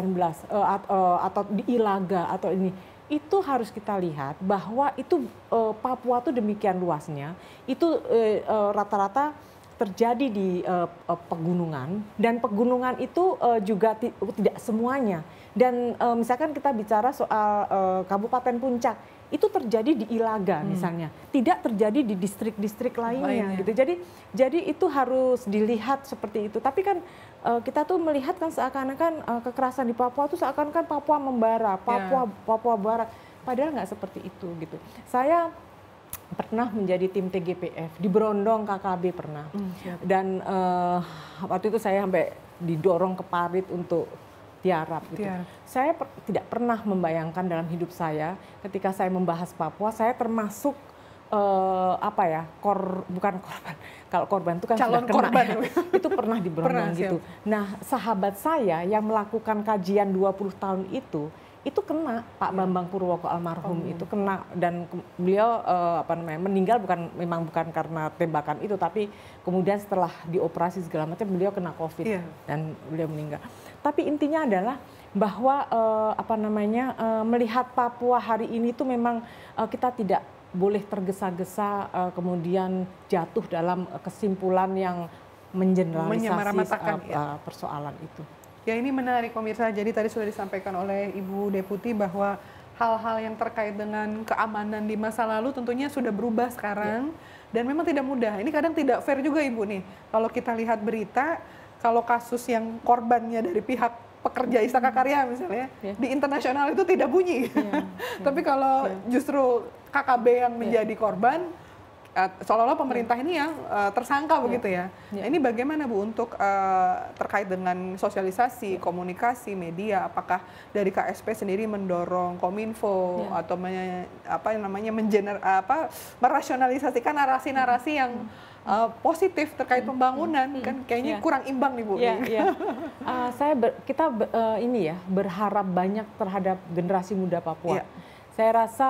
2018 2018 uh, at, uh, atau di Ilaga atau ini itu harus kita lihat bahwa itu uh, Papua tuh demikian luasnya itu rata-rata uh, uh, rata -rata terjadi di uh, pegunungan dan pegunungan itu uh, juga tidak semuanya dan uh, misalkan kita bicara soal uh, Kabupaten Puncak itu terjadi di Ilaga hmm. misalnya tidak terjadi di distrik-distrik lainnya Lainnya. gitu jadi jadi itu harus dilihat seperti itu tapi kan uh, kita tuh melihat kan seakan-akan uh, kekerasan di Papua itu seakan-akan Papua membara Papua yeah. Papua Barat padahal nggak seperti itu gitu saya pernah menjadi tim TGPF di Berondong KKB pernah hmm, dan uh, waktu itu saya sampai didorong ke Parit untuk tiarap gitu. Tiarap. Saya per, tidak pernah membayangkan dalam hidup saya ketika saya membahas Papua saya termasuk uh, apa ya kor bukan korban kalau korban itu kan calon sudah korban ya. itu pernah diberondong gitu. Nah sahabat saya yang melakukan kajian 20 tahun itu itu kena Pak Bambang Purwoko almarhum oh. itu kena dan ke, beliau uh, apa namanya meninggal bukan memang bukan karena tembakan itu tapi kemudian setelah dioperasi segala macam beliau kena covid yeah. dan beliau meninggal. Tapi intinya adalah bahwa uh, apa namanya uh, melihat Papua hari ini itu memang uh, kita tidak boleh tergesa-gesa uh, kemudian jatuh dalam kesimpulan yang mengeneralisasi uh, uh, iya. persoalan itu.
Ya ini menarik pemirsa. Jadi tadi sudah disampaikan oleh Ibu Deputi bahwa hal-hal yang terkait dengan keamanan di masa lalu tentunya sudah berubah sekarang yeah. dan memang tidak mudah. Ini kadang tidak fair juga Ibu nih. Kalau kita lihat berita kalau kasus yang korbannya dari pihak pekerja hmm. Istaka Karya misalnya yeah. di internasional itu tidak bunyi. Yeah. Ya. Tapi kalau ya. justru KKB yang ya. menjadi korban Eh, seolah-olah pemerintah ini yang uh, eh, tersangka iya. begitu ya. ya. Ini bagaimana Bu untuk uh, terkait dengan sosialisasi, ya. komunikasi, media, apakah dari KSP sendiri mendorong kominfo ya. atau me, apa namanya mengener apa merasionalisasikan narasi-narasi iya. yang uh, positif terkait iya. pembangunan hmm. kan kayaknya yeah. kurang imbang nih bu. Yeah, yeah.
uh, saya ber, kita uh, ini ya berharap banyak terhadap generasi muda Papua. Yeah. Saya rasa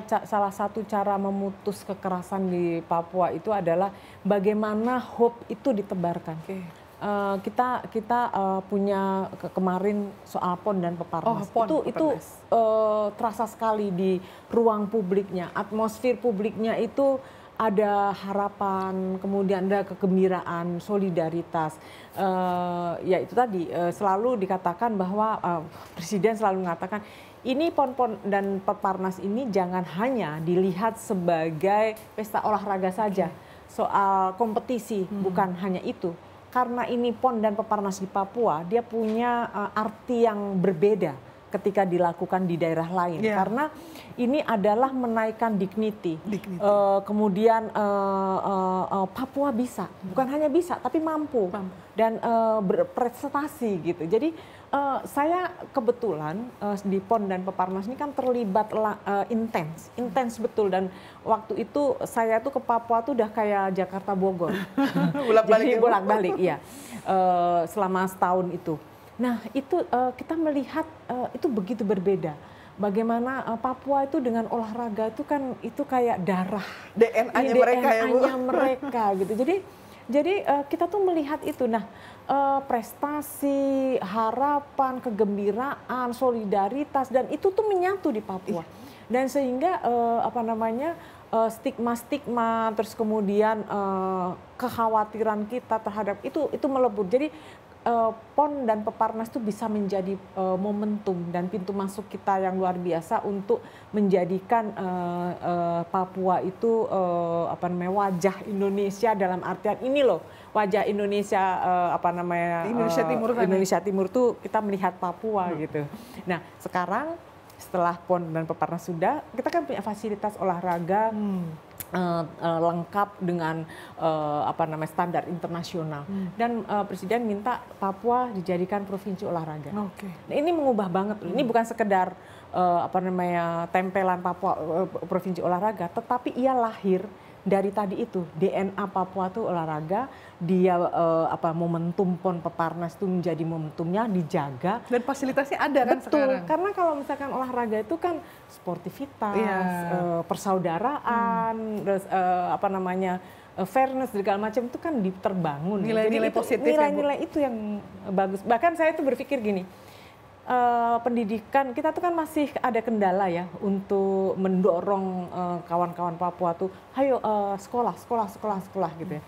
uh, salah satu cara memutus kekerasan di Papua itu adalah bagaimana hope itu ditebarkan. Okay. Uh, eh, kita kita uh, punya ke kemarin soal pon dan peparnas oh, pon, itu itu uh, terasa sekali di ruang publiknya atmosfer publiknya itu ada harapan, kemudian ada kegembiraan, solidaritas. Uh, ya itu tadi uh, selalu dikatakan bahwa uh, presiden selalu mengatakan ini pon-pon dan peparnas ini jangan hanya dilihat sebagai pesta olahraga saja, soal kompetisi hmm. bukan hanya itu. Karena ini pon dan peparnas di Papua, dia punya uh, arti yang berbeda ketika dilakukan di daerah lain yeah. karena ini adalah menaikkan dignity, dignity. E, kemudian e, e, Papua bisa bukan hanya bisa tapi mampu, mampu. dan e, berprestasi gitu jadi e, saya kebetulan e, di PON dan Peparnas ini kan terlibat e, intens, intens betul dan waktu itu saya tuh ke Papua tuh udah kayak Jakarta Bogor. bolak-balik. Jadi ya. bolak-balik ya. Uh, selama setahun itu. Nah itu uh, kita melihat uh, itu begitu berbeda. Bagaimana uh, Papua itu dengan olahraga itu kan itu kayak darah
DNA-nya DNA iya, mereka ya mereka
gitu. Jadi jadi uh, kita tuh melihat itu. Nah uh, prestasi, harapan, kegembiraan, solidaritas dan itu tuh menyatu di Papua. Iya. Dan sehingga uh, apa namanya stigma-stigma terus kemudian uh, kekhawatiran kita terhadap itu itu melebur. Jadi uh, PON dan Peparnas itu bisa menjadi uh, momentum dan pintu masuk kita yang luar biasa untuk menjadikan uh, uh, Papua itu uh, apa namanya wajah Indonesia dalam artian ini loh wajah Indonesia uh, apa namanya Indonesia Timur kan ya? Indonesia Timur tuh kita melihat Papua hmm. gitu. Nah sekarang setelah PON dan Peparnas sudah kita kan punya fasilitas olahraga. Hmm Uh, lengkap dengan uh, apa namanya standar internasional hmm. dan uh, presiden minta Papua dijadikan provinsi olahraga. Okay. Nah, ini mengubah banget. Hmm. Ini bukan sekedar uh, apa namanya tempelan Papua uh, provinsi olahraga, tetapi ia lahir dari tadi itu DNA Papua itu olahraga dia uh, apa momentum pon peparnas itu menjadi momentumnya dijaga dan fasilitasnya ada kan betul sekarang. karena kalau misalkan olahraga itu kan sportivitas yeah. Iya. uh, persaudaraan hmm. terus uh, apa namanya eh, fairness segala macam itu kan terbangun ya. nilai-nilai positif ya, nilai-nilai ya, itu yang bagus bahkan saya tuh berpikir gini uh, pendidikan kita tuh kan masih ada kendala ya untuk mendorong eh, kawan-kawan uh, Papua tuh, ayo uh, sekolah, sekolah, sekolah, sekolah gitu ya.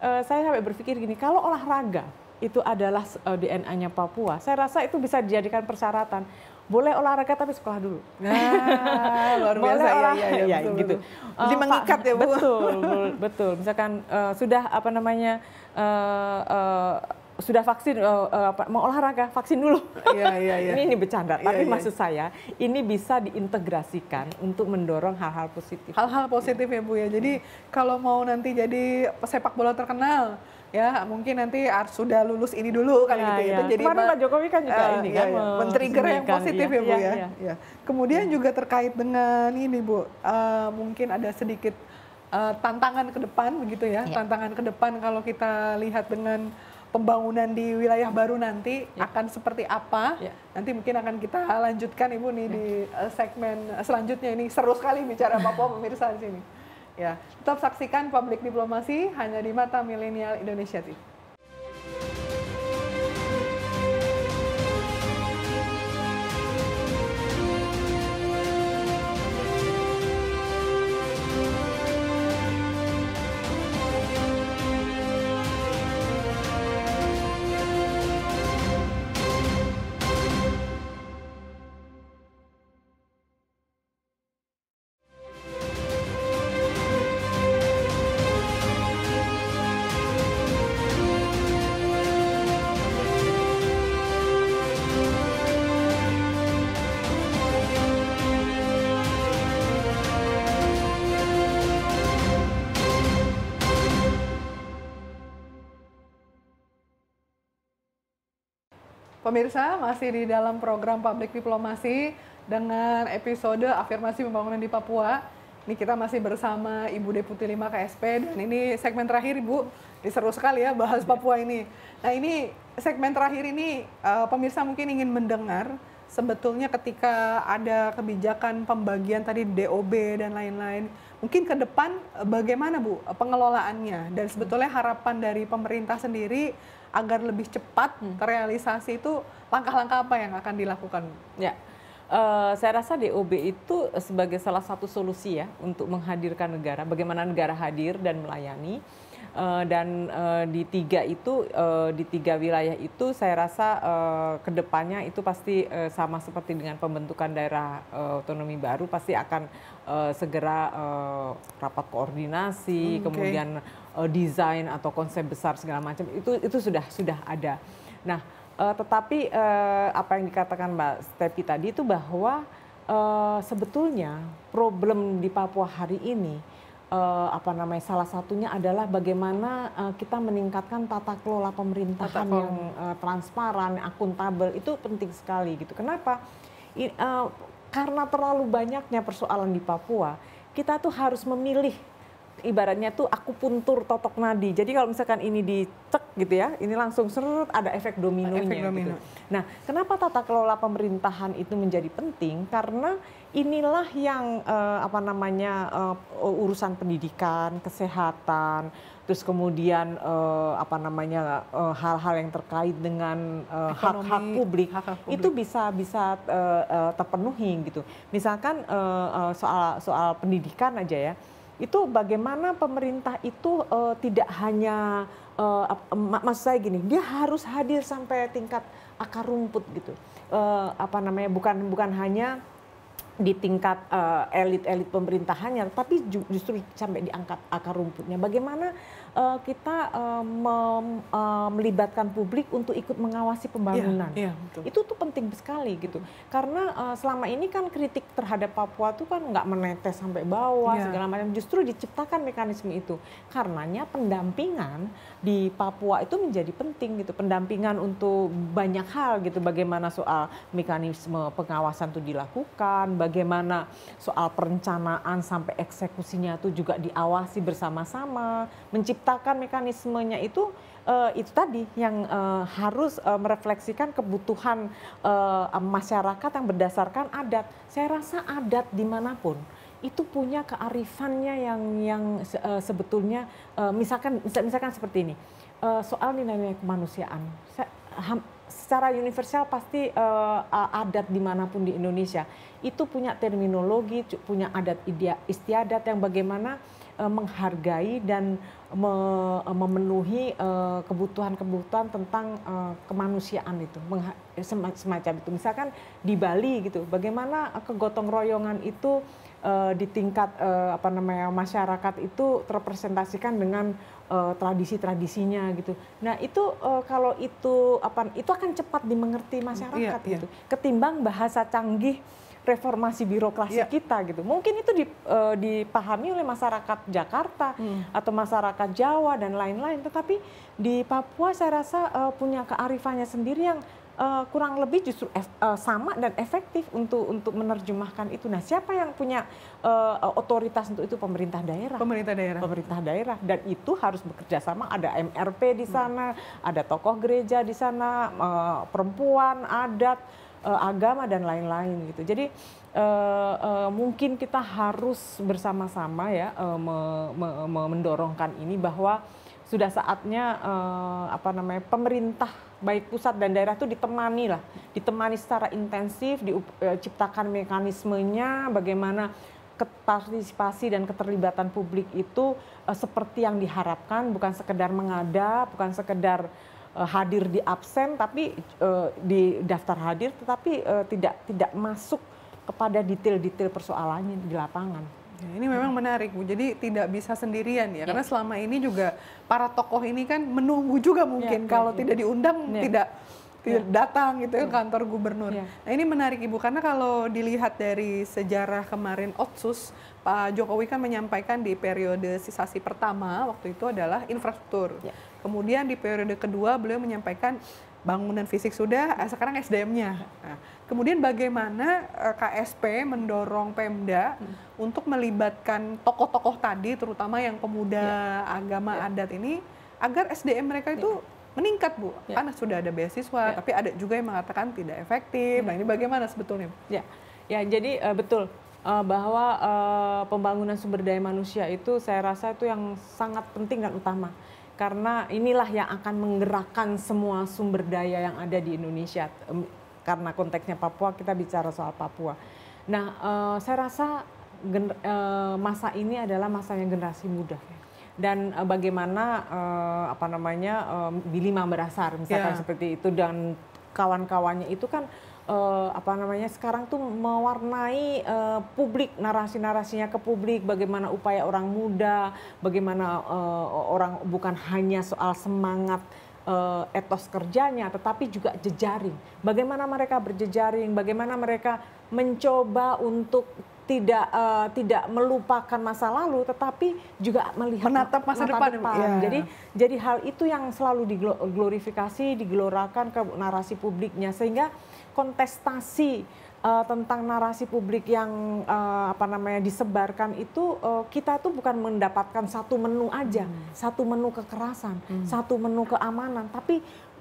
Uh, saya sampai berpikir gini, kalau olahraga itu adalah uh, DNA-nya Papua, saya rasa itu bisa dijadikan persyaratan. Boleh olahraga tapi sekolah dulu. Nah, luar biasa Boleh iya, iya, iya, olahraga ya, ya, ya, betul, gitu. Betul. Jadi uh, mengikat ya bu. Betul, betul. Misalkan uh, sudah apa namanya. Uh, uh, sudah vaksin uh, uh, mau olahraga vaksin dulu. Iya iya iya. ini ini bercanda, iya, tapi iya. maksud saya ini bisa diintegrasikan untuk mendorong hal-hal positif. Hal-hal positif ya Bu ya. Jadi ya. kalau mau nanti
jadi sepak bola terkenal ya mungkin nanti harus sudah lulus ini dulu kali ya, gitu ya. Iya. Itu jadi Kemarin Pak Jokowi kan juga uh, ini ya, kan ya. men-trigger yang positif ya, ya Bu ya. ya. ya. Kemudian ya. juga terkait dengan ini Bu, uh, mungkin ada sedikit uh, tantangan ke depan begitu ya, ya. tantangan ke depan kalau kita lihat dengan pembangunan di wilayah baru nanti ya. akan seperti apa. Ya. Nanti mungkin akan kita lanjutkan Ibu nih ya. di eh, segmen eh, selanjutnya ini seru sekali bicara Papua pemirsa di sini. Ya, tetap saksikan Publik Diplomasi hanya di Mata Milenial Indonesia TV. Pemirsa masih di dalam program Public Diplomasi dengan episode afirmasi pembangunan di Papua. Ini kita masih bersama Ibu Deputi 5 KSP dan ini segmen terakhir Ibu. Diseru sekali ya bahas iya. Papua ini. Nah ini segmen terakhir ini eh, pemirsa mungkin ingin mendengar sebetulnya ketika ada kebijakan pembagian tadi DOB dan lain-lain, mungkin ke depan eh, bagaimana Bu pengelolaannya dan sebetulnya harapan dari pemerintah sendiri agar lebih cepat hmm. terrealisasi itu langkah-langkah apa yang akan dilakukan?
Ya. Uh, saya rasa DOB itu sebagai salah satu solusi ya untuk menghadirkan negara, bagaimana negara hadir dan melayani. Uh, dan uh, di tiga itu, uh, di tiga wilayah itu saya rasa uh, kedepannya itu pasti uh, sama seperti dengan pembentukan daerah uh, otonomi baru, pasti akan uh, segera uh, rapat koordinasi, hmm, okay. kemudian uh, desain atau konsep besar segala macam itu itu sudah sudah ada. Nah, uh, tetapi uh, apa yang dikatakan Mbak Stepi tadi itu bahwa uh, sebetulnya problem di Papua hari ini uh, apa namanya salah satunya adalah bagaimana uh, kita meningkatkan tata kelola pemerintahan tata yang uh, transparan, akuntabel itu penting sekali gitu. Kenapa? I, uh, karena terlalu banyaknya persoalan di Papua, kita tuh harus memilih ibaratnya tuh aku puntur totok nadi. Jadi kalau misalkan ini dicek gitu ya, ini langsung serut ada efek dominonya. Efek gitu. domino. gitu. Nah, kenapa tata kelola pemerintahan itu menjadi penting? Karena inilah yang uh, apa namanya uh, urusan pendidikan, kesehatan, terus kemudian uh, apa namanya hal-hal uh, yang terkait dengan hak-hak uh, publik, publik itu bisa bisa uh, uh, terpenuhi gitu. Misalkan uh, uh, soal soal pendidikan aja ya itu bagaimana pemerintah itu uh, tidak hanya uh, eh, mas saya gini, dia harus hadir sampai tingkat akar rumput gitu. Uh, apa namanya? bukan bukan hanya di tingkat elit-elit uh, pemerintahannya, tapi justru sampai diangkat akar rumputnya. Bagaimana uh, kita uh, mem, uh, melibatkan publik untuk ikut mengawasi iya, pembangunan. Ya, ya, betul. Itu tuh penting sekali gitu. Karena uh, selama ini kan kritik terhadap Papua tuh kan nggak menetes sampai bawah ya. segala macam. Justru diciptakan mekanisme itu. Karenanya pendampingan di Papua itu menjadi penting gitu. Pendampingan untuk banyak hal gitu. Bagaimana soal mekanisme pengawasan itu dilakukan, bagaimana soal perencanaan sampai eksekusinya itu juga diawasi bersama-sama, menciptakan menciptakan mekanismenya itu uh, itu tadi yang uh, harus uh, merefleksikan kebutuhan uh, masyarakat yang berdasarkan adat. Saya rasa adat dimanapun itu punya kearifannya yang yang uh, sebetulnya uh, misalkan misalkan seperti ini uh, soal nilai-nilai kemanusiaan. Saya, ham, secara universal pasti uh, adat dimanapun di Indonesia itu punya terminologi, punya adat istiadat yang bagaimana Eh, menghargai dan eh, memenuhi eh, kebutuhan-kebutuhan tentang kemanusiaan itu semacam itu misalkan di Bali gitu bagaimana kegotong royongan itu di tingkat apa namanya masyarakat itu terpresentasikan dengan tradisi-tradisinya gitu nah itu kalau itu apa itu akan cepat dimengerti masyarakat iya, iya. gitu iya. ketimbang bahasa canggih reformasi birokrasi yeah. kita gitu. Mungkin itu eh, dipahami oleh masyarakat Jakarta hmm. atau masyarakat Jawa dan lain-lain. Tetapi di Papua saya rasa uh, punya kearifannya sendiri yang uh, kurang lebih justru ef, uh, sama dan efektif untuk untuk menerjemahkan itu. Nah, siapa yang punya uh, otoritas untuk itu pemerintah daerah? Pemerintah daerah. Pemerintah daerah dan itu harus bekerja sama. Ada MRP di hmm. sana, hmm. ada tokoh gereja di sana, uh, perempuan, adat uh, agama dan lain-lain gitu. Jadi uh, uh, mungkin kita harus bersama-sama ya uh, me, me, me, mendorongkan ini bahwa sudah saatnya uh, apa namanya pemerintah baik pusat dan daerah itu ditemani lah, ditemani secara intensif, diciptakan uh, mekanismenya, bagaimana partisipasi dan keterlibatan publik itu uh, seperti yang diharapkan bukan sekedar mengada bukan sekedar Eh, hadir di absen tapi uh, di daftar hadir tetapi uh, tidak tidak masuk kepada detail-detail persoalannya di lapangan. Ya, ini memang menarik Bu. Jadi tidak bisa sendirian ya, ya. karena selama
ini juga para tokoh ini kan menunggu juga mungkin ya, ya kalau ya. tidak diundang ya. tidak ya. datang gitu ya, ke kantor gubernur. Ya. Nah ini menarik Ibu karena kalau dilihat dari sejarah kemarin Otsus Pak Jokowi kan menyampaikan di periode sisasi pertama waktu itu adalah infrastruktur. Ya. Kemudian di periode kedua beliau menyampaikan bangunan fisik sudah, eh, sekarang SDM-nya. Nah, kemudian bagaimana eh, KSP mendorong Pemda hmm. untuk melibatkan tokoh-tokoh tadi, terutama yang pemuda, ya. agama, ya. adat ini, agar SDM mereka itu ya meningkat bu ya. karena sudah ada beasiswa ya. tapi ada juga yang mengatakan tidak efektif Hmm. nah ini ya. bagaimana sebetulnya
ya ya jadi uh, betul uh, bahwa uh, pembangunan sumber daya manusia itu saya rasa itu yang sangat penting dan utama karena inilah yang akan menggerakkan semua sumber daya yang ada di Indonesia karena konteksnya Papua kita bicara soal Papua. Nah, uh, saya rasa uh, masa ini adalah masa yang generasi muda dan uh, bagaimana uh, apa namanya uh, Billy Berasar misalkan yeah. seperti itu dan kawan-kawannya itu kan uh, apa namanya sekarang tuh mewarnai uh, publik narasi-narasinya ke publik bagaimana upaya orang muda bagaimana uh, orang bukan hanya soal semangat uh, etos kerjanya tetapi juga jejaring bagaimana mereka berjejaring bagaimana mereka mencoba untuk tidak uh, tidak melupakan masa lalu tetapi juga melihat menatap masa depan, depan. Ya. jadi jadi hal itu yang selalu diglorifikasi diglorakan ke narasi publiknya sehingga kontestasi uh, tentang narasi publik yang uh, apa namanya disebarkan itu uh, kita tuh bukan mendapatkan satu menu aja, hmm. satu menu kekerasan, hmm. satu menu keamanan, tapi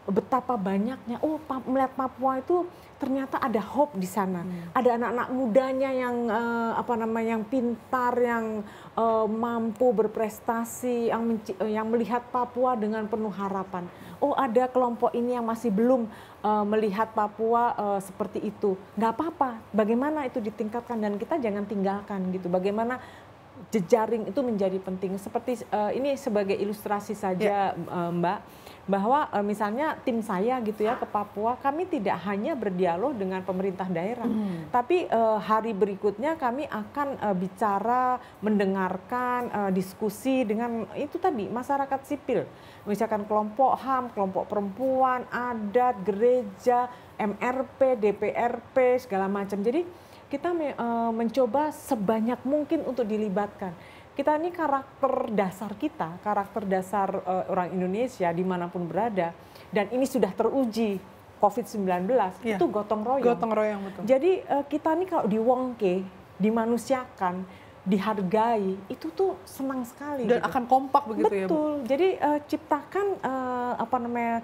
betapa banyaknya oh melihat Papua itu ternyata ada hope di sana hmm. ada anak-anak mudanya yang uh, apa namanya yang pintar yang uh, mampu berprestasi yang yang melihat Papua dengan penuh harapan oh ada kelompok ini yang masih belum uh, melihat Papua uh, seperti itu. Nggak apa-apa, bagaimana itu ditingkatkan dan kita jangan tinggalkan gitu. Bagaimana jejaring itu menjadi penting. Seperti uh, ini sebagai ilustrasi saja yeah. Ya. uh, Mbak bahwa e, misalnya tim saya gitu ya ke Papua kami tidak hanya berdialog dengan pemerintah daerah hmm. tapi e, hari berikutnya kami akan e, bicara mendengarkan e, diskusi dengan itu tadi masyarakat sipil misalkan kelompok HAM, kelompok perempuan, adat, gereja, MRP, DPRP segala macam. Jadi kita e, mencoba sebanyak mungkin untuk dilibatkan kita ini karakter dasar kita, karakter dasar uh, orang Indonesia dimanapun berada, dan ini sudah teruji COVID-19 ya. itu gotong royong. Gotong royong betul. Jadi uh, kita ini kalau diwongke, dimanusiakan, dihargai, itu tuh senang sekali. Dan gitu. akan kompak begitu betul. ya. Betul. Jadi uh, ciptakan uh, apa namanya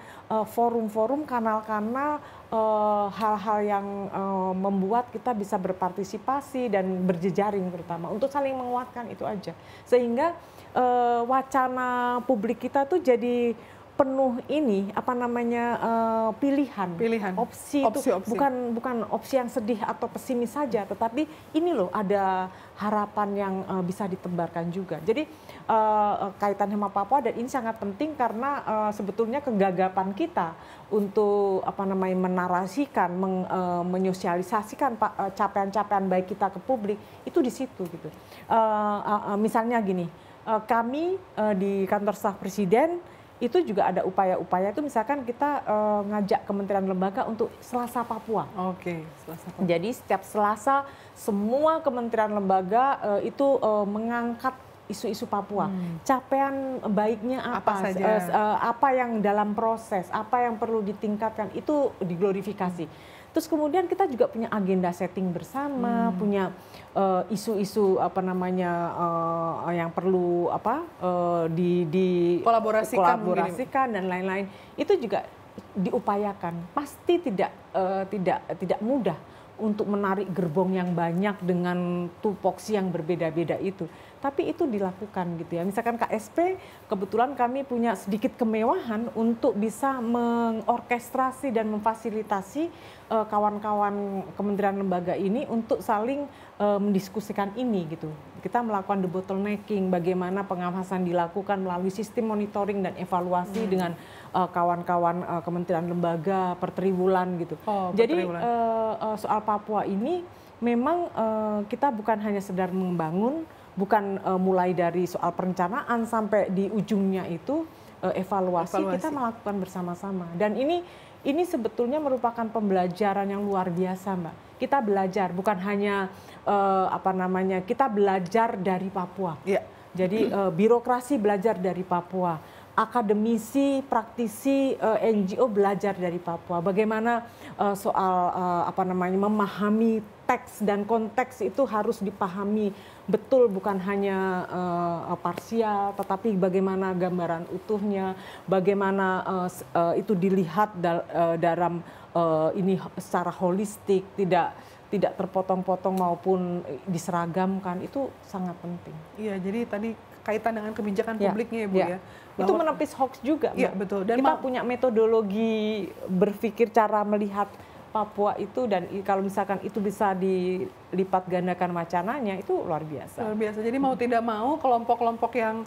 forum-forum, kanal-kanal Eh, hal-hal uh, yang uh, membuat kita bisa berpartisipasi dan berjejaring terutama untuk saling menguatkan itu aja sehingga uh, wacana publik kita tuh jadi penuh ini apa namanya uh, pilihan pilihan opsi, opsi itu opsi. bukan bukan opsi yang sedih atau pesimis saja tetapi ini loh ada harapan yang uh, bisa ditebarkan juga jadi uh, kaitan sama Papua dan ini sangat penting karena uh, sebetulnya kegagapan kita untuk apa namanya menarasikan, meng, e, menyosialisasikan e, capaian-capaian baik kita ke publik itu di situ gitu. E, e, e, misalnya gini, e, kami e, di kantor staf presiden itu juga ada upaya-upaya itu misalkan kita e, ngajak kementerian lembaga untuk Selasa Papua. Oke, Selasa Papua. Jadi setiap Selasa semua kementerian lembaga e, itu e, mengangkat isu-isu Papua. Hmm. Capaian baiknya apa? Apa, saja. Uh, apa yang dalam proses, apa yang perlu ditingkatkan itu diglorifikasi. Hmm. Terus kemudian kita juga punya agenda setting bersama, hmm. punya eh, isu-isu uh, apa namanya uh, yang perlu apa uh, di, di kolaborasikan, kolaborasikan dan lain-lain. Itu juga diupayakan. Pasti tidak uh, tidak tidak mudah untuk menarik gerbong yang banyak dengan tupoksi yang berbeda-beda itu tapi itu dilakukan gitu ya. Misalkan KSP kebetulan kami punya sedikit kemewahan untuk bisa mengorkestrasi dan memfasilitasi uh, kawan-kawan kementerian lembaga ini untuk saling uh, mendiskusikan ini gitu. Kita melakukan the bottlenecking, bagaimana pengawasan dilakukan melalui sistem monitoring dan evaluasi hmm. dengan eh, kawan-kawan uh, kementerian lembaga per triwulan gitu. Oh, Jadi Uh, uh, soal Papua ini memang uh, kita bukan hanya sedar membangun bukan uh, mulai dari soal perencanaan sampai di ujungnya itu uh, evaluasi, evaluasi kita melakukan bersama-sama dan ini ini sebetulnya merupakan pembelajaran yang luar biasa mbak kita belajar bukan hanya uh, apa namanya kita belajar dari Papua yeah. jadi uh, birokrasi belajar dari Papua akademisi, praktisi uh, eh, NGO belajar dari Papua. Bagaimana uh, soal uh, apa namanya memahami teks dan konteks itu harus dipahami betul bukan hanya uh, parsial tetapi bagaimana gambaran utuhnya, bagaimana uh, uh, itu dilihat dal uh, dalam uh, ini secara holistik, tidak tidak terpotong-potong maupun eh, diseragamkan itu sangat penting. Iya, jadi tadi kaitan dengan kebijakan ya, publiknya ya Bu iya. ya. ya. Bahwa, itu menepis hoax juga. Iya, betul. Dan kita punya metodologi berpikir cara melihat Papua itu dan kalau misalkan itu bisa dilipat gandakan wacananya itu luar biasa. Luar biasa. Jadi mau tidak mau kelompok-kelompok yang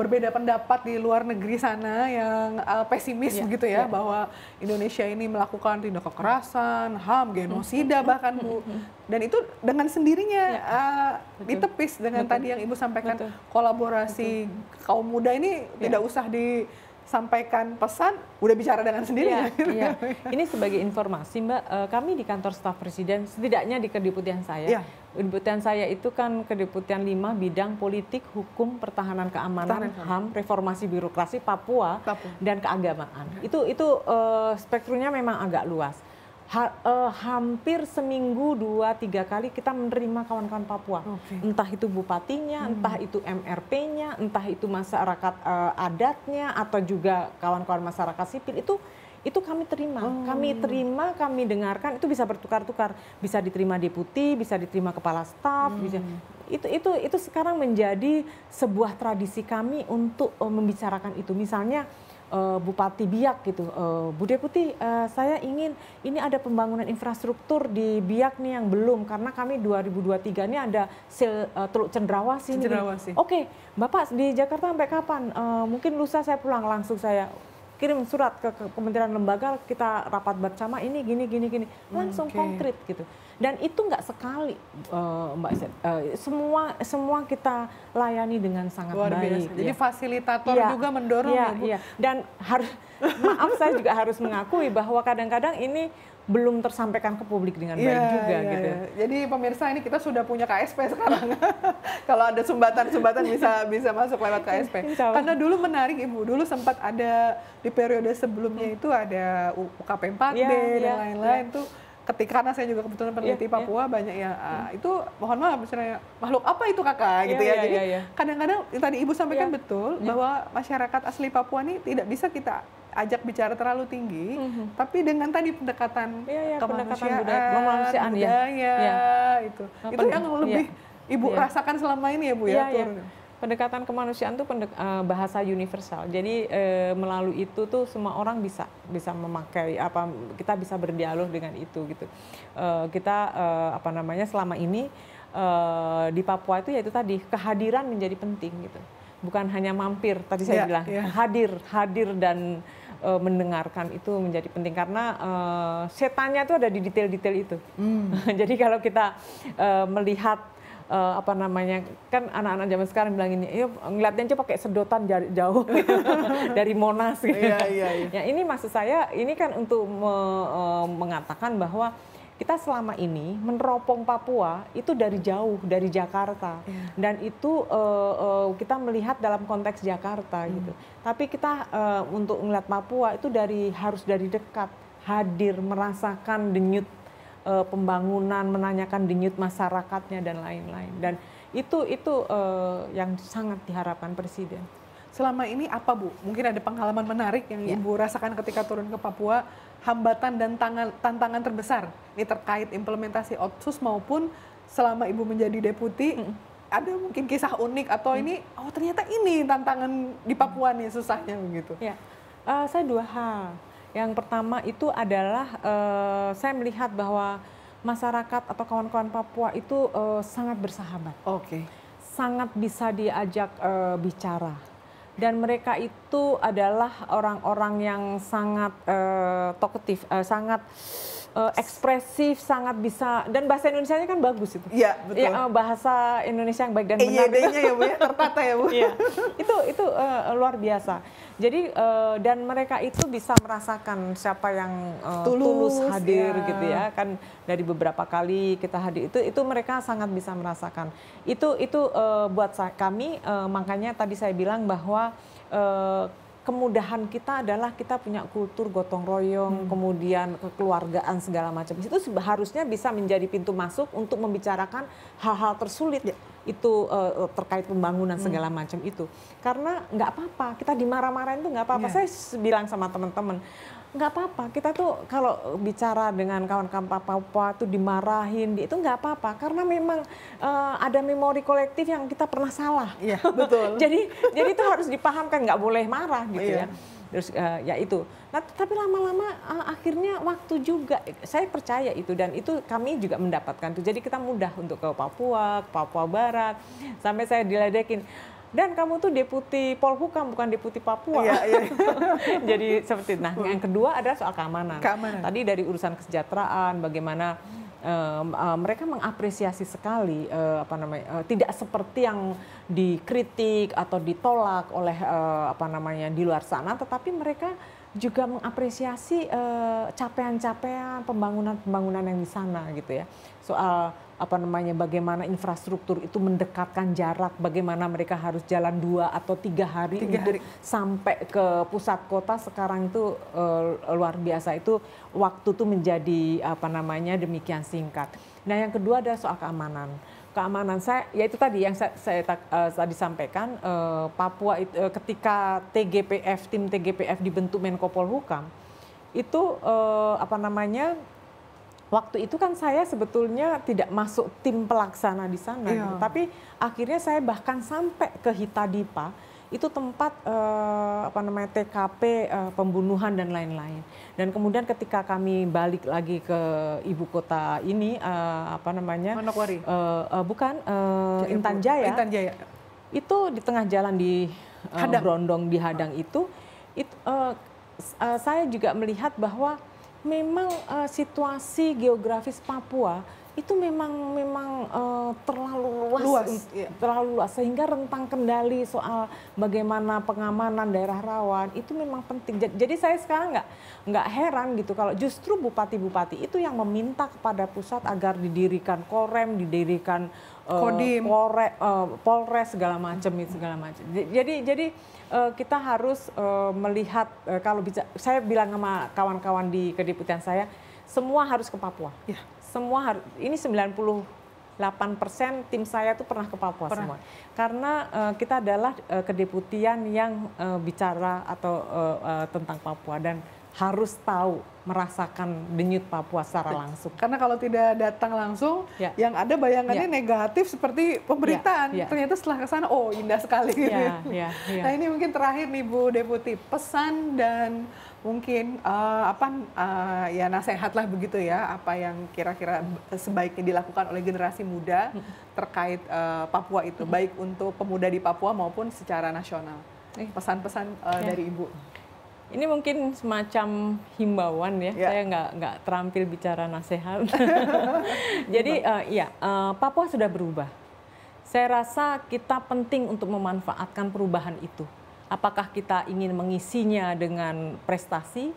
berbeda pendapat
di luar negeri sana yang uh, pesimis yeah, begitu ya yeah. bahwa Indonesia ini melakukan tindak kekerasan, HAM, genosida mm-hmm. bahkan Bu. Mm-hmm. Dan itu dengan sendirinya yeah. Iya. uh, ditepis dengan Betul. tadi yang Ibu sampaikan Betul. kolaborasi Betul. kaum muda ini yeah. tidak usah di sampaikan pesan udah bicara dengan sendirinya. Iya, iya.
Ini sebagai informasi Mbak, eh, kami di kantor staf presiden setidaknya di kedeputian saya. Iya. Kedeputian saya itu kan kedeputian lima bidang politik, hukum, pertahanan keamanan, pertahanan. HAM, reformasi birokrasi Papua, Papua dan keagamaan. Itu itu uh, spektrumnya memang agak luas ha, uh, hampir seminggu dua tiga kali kita menerima kawan-kawan Papua, okay. entah itu bupatinya, hmm. entah itu MRP-nya, entah itu masyarakat uh, adatnya atau juga kawan-kawan masyarakat sipil itu itu kami terima, hmm. kami terima, kami dengarkan itu bisa bertukar-tukar, bisa diterima deputi, bisa diterima kepala staf, hmm. bisa itu itu itu sekarang menjadi sebuah tradisi kami untuk uh, membicarakan itu misalnya uh, Bupati Biak gitu. Uh, Bu Deputi, uh, saya ingin ini ada pembangunan infrastruktur di Biak nih yang belum karena kami 2023 ini ada sil, uh, Teluk Cendrawasih. Cendrawasih. Oke, okay, Bapak di Jakarta sampai kapan? Uh, mungkin lusa saya pulang langsung saya kirim surat ke, ke kementerian lembaga kita rapat bersama ini gini gini gini langsung okay. konkret gitu dan itu nggak sekali uh, Mbak Zed. Uh, semua semua kita layani dengan sangat Luar biasa. baik. Jadi ya. fasilitator ya. juga mendorong iya, ya, Ibu. Ya. Dan harus maaf saya juga harus mengakui bahwa kadang-kadang ini belum tersampaikan ke publik dengan iya, baik yeah, juga yeah, gitu. Yeah. Jadi pemirsa ini kita sudah punya KSP
sekarang. Kalau ada sumbatan-sumbatan bisa bisa masuk lewat KSP. Karena dulu menarik Ibu, dulu sempat ada di periode sebelumnya itu ada UKP 4B yeah, dan iya, lain-lain yeah. tuh ketika karena saya juga kebetulan peneliti yeah, iya. Papua yeah. banyak yang uh, hmm. itu mohon maaf misalnya makhluk apa itu kakak yeah, gitu ya. Yeah, Jadi iya, iya. kadang-kadang yeah, yeah. tadi Ibu sampaikan yeah. betul yeah. bahwa masyarakat asli Papua ini tidak bisa kita ajak bicara terlalu tinggi, mm -hmm. tapi dengan tadi pendekatan yeah, yeah, kemanusiaan, pendekatan budaya, budaya yeah. itu. Apa, itu yang lebih Ibu rasakan
selama ini ya Bu ya. ya, ya pendekatan kemanusiaan itu pendek, uh, bahasa universal. Jadi uh, melalui itu tuh semua orang bisa bisa memakai apa kita bisa berdialog dengan itu gitu. Uh, kita uh, apa namanya selama ini uh, di Papua itu yaitu tadi kehadiran menjadi penting gitu. Bukan hanya mampir tadi saya yeah, bilang yeah. hadir hadir dan uh, mendengarkan itu menjadi penting karena uh, setannya itu ada di detail-detail itu. Mm. Jadi kalau kita uh, melihat uh, apa namanya kan anak-anak zaman sekarang bilang ini iya, ngeliatnya aja pakai sedotan jari, jauh dari Monas gitu. Iya, iya, iya. Ya ini maksud saya ini kan untuk me, uh, mengatakan bahwa kita selama ini meneropong Papua itu dari jauh dari Jakarta yeah. dan itu uh, uh, kita melihat dalam konteks Jakarta mm. gitu. Tapi kita uh, untuk melihat Papua itu dari harus dari dekat hadir merasakan denyut uh, pembangunan, menanyakan denyut masyarakatnya dan lain-lain. Dan itu itu uh, yang sangat diharapkan presiden. Selama ini apa
Bu? Mungkin ada pengalaman menarik yang ya. Ibu rasakan ketika turun ke Papua, hambatan dan tangan, tantangan terbesar ini terkait implementasi otsus maupun selama Ibu menjadi deputi. hmm. Ada mungkin kisah unik atau hmm. ini oh ternyata ini tantangan di Papua nih
susahnya begitu. Ya. Uh, saya dua hal yang pertama itu adalah uh, saya melihat bahwa masyarakat atau kawan-kawan Papua itu uh, sangat bersahabat. Oke. Okay. Sangat bisa diajak uh, bicara. Dan mereka itu adalah orang-orang yang sangat uh, talkative, uh, sangat uh, ekspresif, sangat bisa dan bahasa Indonesia nya kan bagus itu. Iya ya, betul. Ya, uh, bahasa Indonesia yang baik dan eh, iya, benar. Iya ya bu, ya, tertata ya bu. Iya. itu itu uh, luar biasa. Jadi uh, dan mereka itu bisa merasakan siapa yang uh, tulus, tulus hadir ya. gitu ya kan dari beberapa kali kita hadir itu itu mereka sangat bisa merasakan. Itu itu uh, buat kami uh, makanya tadi saya bilang bahwa uh, kemudahan kita adalah kita punya kultur gotong royong, hmm. kemudian kekeluargaan segala macam. Itu harusnya bisa menjadi pintu masuk untuk membicarakan hal-hal tersulit ya. itu uh, terkait pembangunan hmm. segala macam itu. Karena nggak apa-apa, kita dimarah-marahin itu nggak apa-apa. Ya. Saya bilang sama teman-teman, nggak apa-apa. Kita tuh kalau bicara dengan kawan-kawan papa-papa tuh dimarahin, itu nggak apa-apa karena memang uh, ada memori kolektif yang kita pernah salah. Iya, betul. jadi jadi itu harus dipahamkan nggak boleh marah gitu iya. ya. Terus uh, ya itu. Nah, tapi lama-lama uh, akhirnya waktu juga saya percaya itu dan itu kami juga mendapatkan tuh. Jadi kita mudah untuk ke Papua, ke Papua Barat sampai saya diledekin dan kamu tuh deputi Polhukam bukan deputi Papua. Iya, iya. Jadi seperti itu. Nah, yang kedua adalah soal keamanan. keamanan. Tadi dari urusan kesejahteraan, bagaimana uh, uh, mereka mengapresiasi sekali uh, apa namanya uh, tidak seperti yang dikritik atau ditolak oleh uh, apa namanya di luar sana tetapi mereka juga mengapresiasi capaian-capaian uh, pembangunan-pembangunan yang di sana gitu ya soal apa namanya bagaimana infrastruktur itu mendekatkan jarak bagaimana mereka harus jalan dua atau tiga hari tiga untuk sampai ke pusat kota sekarang itu uh, luar biasa itu waktu tuh menjadi apa namanya demikian singkat nah yang kedua adalah soal keamanan keamanan saya ya itu tadi yang saya, saya uh, tadi sampaikan uh, Papua itu, uh, ketika TGPF tim TGPF dibentuk Menko Polhukam itu uh, apa namanya waktu itu kan saya sebetulnya tidak masuk tim pelaksana di sana, iya. Gitu. tapi akhirnya saya bahkan sampai ke Hitadipa itu tempat eh, apa namanya TKP eh, pembunuhan dan lain-lain. Dan kemudian ketika kami balik lagi ke ibu kota ini eh, apa namanya? Manokwari. Eh, eh, bukan eh, oh, Intan Jaya. Intan Jaya. Itu di tengah jalan di eh, Hadang. Brondong di Hadang itu, itu eh, eh, saya juga melihat bahwa memang uh, situasi geografis Papua itu memang memang uh, terlalu luas, luas iya. terlalu luas sehingga rentang kendali soal bagaimana pengamanan daerah rawan itu memang penting jadi saya sekarang nggak nggak heran gitu kalau justru bupati-bupati itu yang meminta kepada pusat agar didirikan korem didirikan uh, Kodim. Polre, uh, polres segala macam segala macam jadi jadi uh, kita harus uh, melihat uh, kalau bisa saya bilang sama kawan-kawan di kedeputian saya semua harus ke Papua. Ya. Semua harus ini 98 persen tim saya tuh pernah ke Papua pernah. semua. Karena uh, kita adalah uh, kedeputian yang uh, bicara atau uh, uh, tentang Papua dan harus tahu merasakan denyut Papua secara langsung. Karena kalau tidak datang langsung, ya. yang ada bayangannya ya. negatif seperti
pemberitaan. Ya. Ya. Ternyata setelah ke sana, oh indah sekali. Ya. Ya. Ya. Nah ini mungkin terakhir nih Bu Deputi, pesan dan mungkin uh, apa uh, ya nasehat begitu ya, apa yang kira-kira sebaiknya dilakukan oleh generasi muda terkait uh, Papua itu, baik untuk pemuda di Papua maupun secara nasional. Pesan-pesan uh, ya. dari Ibu.
Ini mungkin semacam himbauan ya, ya. saya nggak nggak terampil bicara nasihat. Jadi uh, ya uh, Papua sudah berubah. Saya rasa kita penting untuk memanfaatkan perubahan itu. Apakah kita ingin mengisinya dengan prestasi?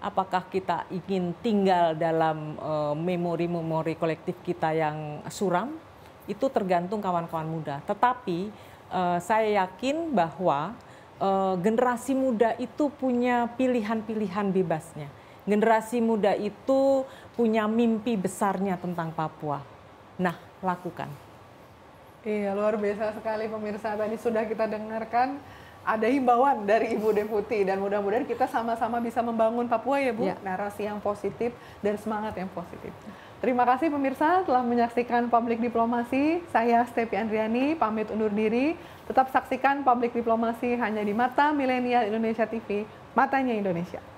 Apakah kita ingin tinggal dalam uh, memori-memori kolektif kita yang suram? Itu tergantung kawan-kawan muda. Tetapi uh, saya yakin bahwa uh, generasi muda itu punya pilihan-pilihan bebasnya. Generasi muda itu punya mimpi besarnya tentang Papua. Nah, lakukan.
Iya, luar biasa sekali pemirsa. Tadi sudah kita dengarkan ada himbauan dari Ibu Deputi dan mudah-mudahan kita sama-sama bisa membangun Papua ya Bu. Ya. Narasi yang positif dan semangat yang positif. Terima kasih pemirsa telah menyaksikan Public Diplomasi. Saya Stepi Andriani, pamit undur diri. Tetap saksikan Public Diplomasi hanya di Mata Milenial Indonesia TV, Matanya Indonesia.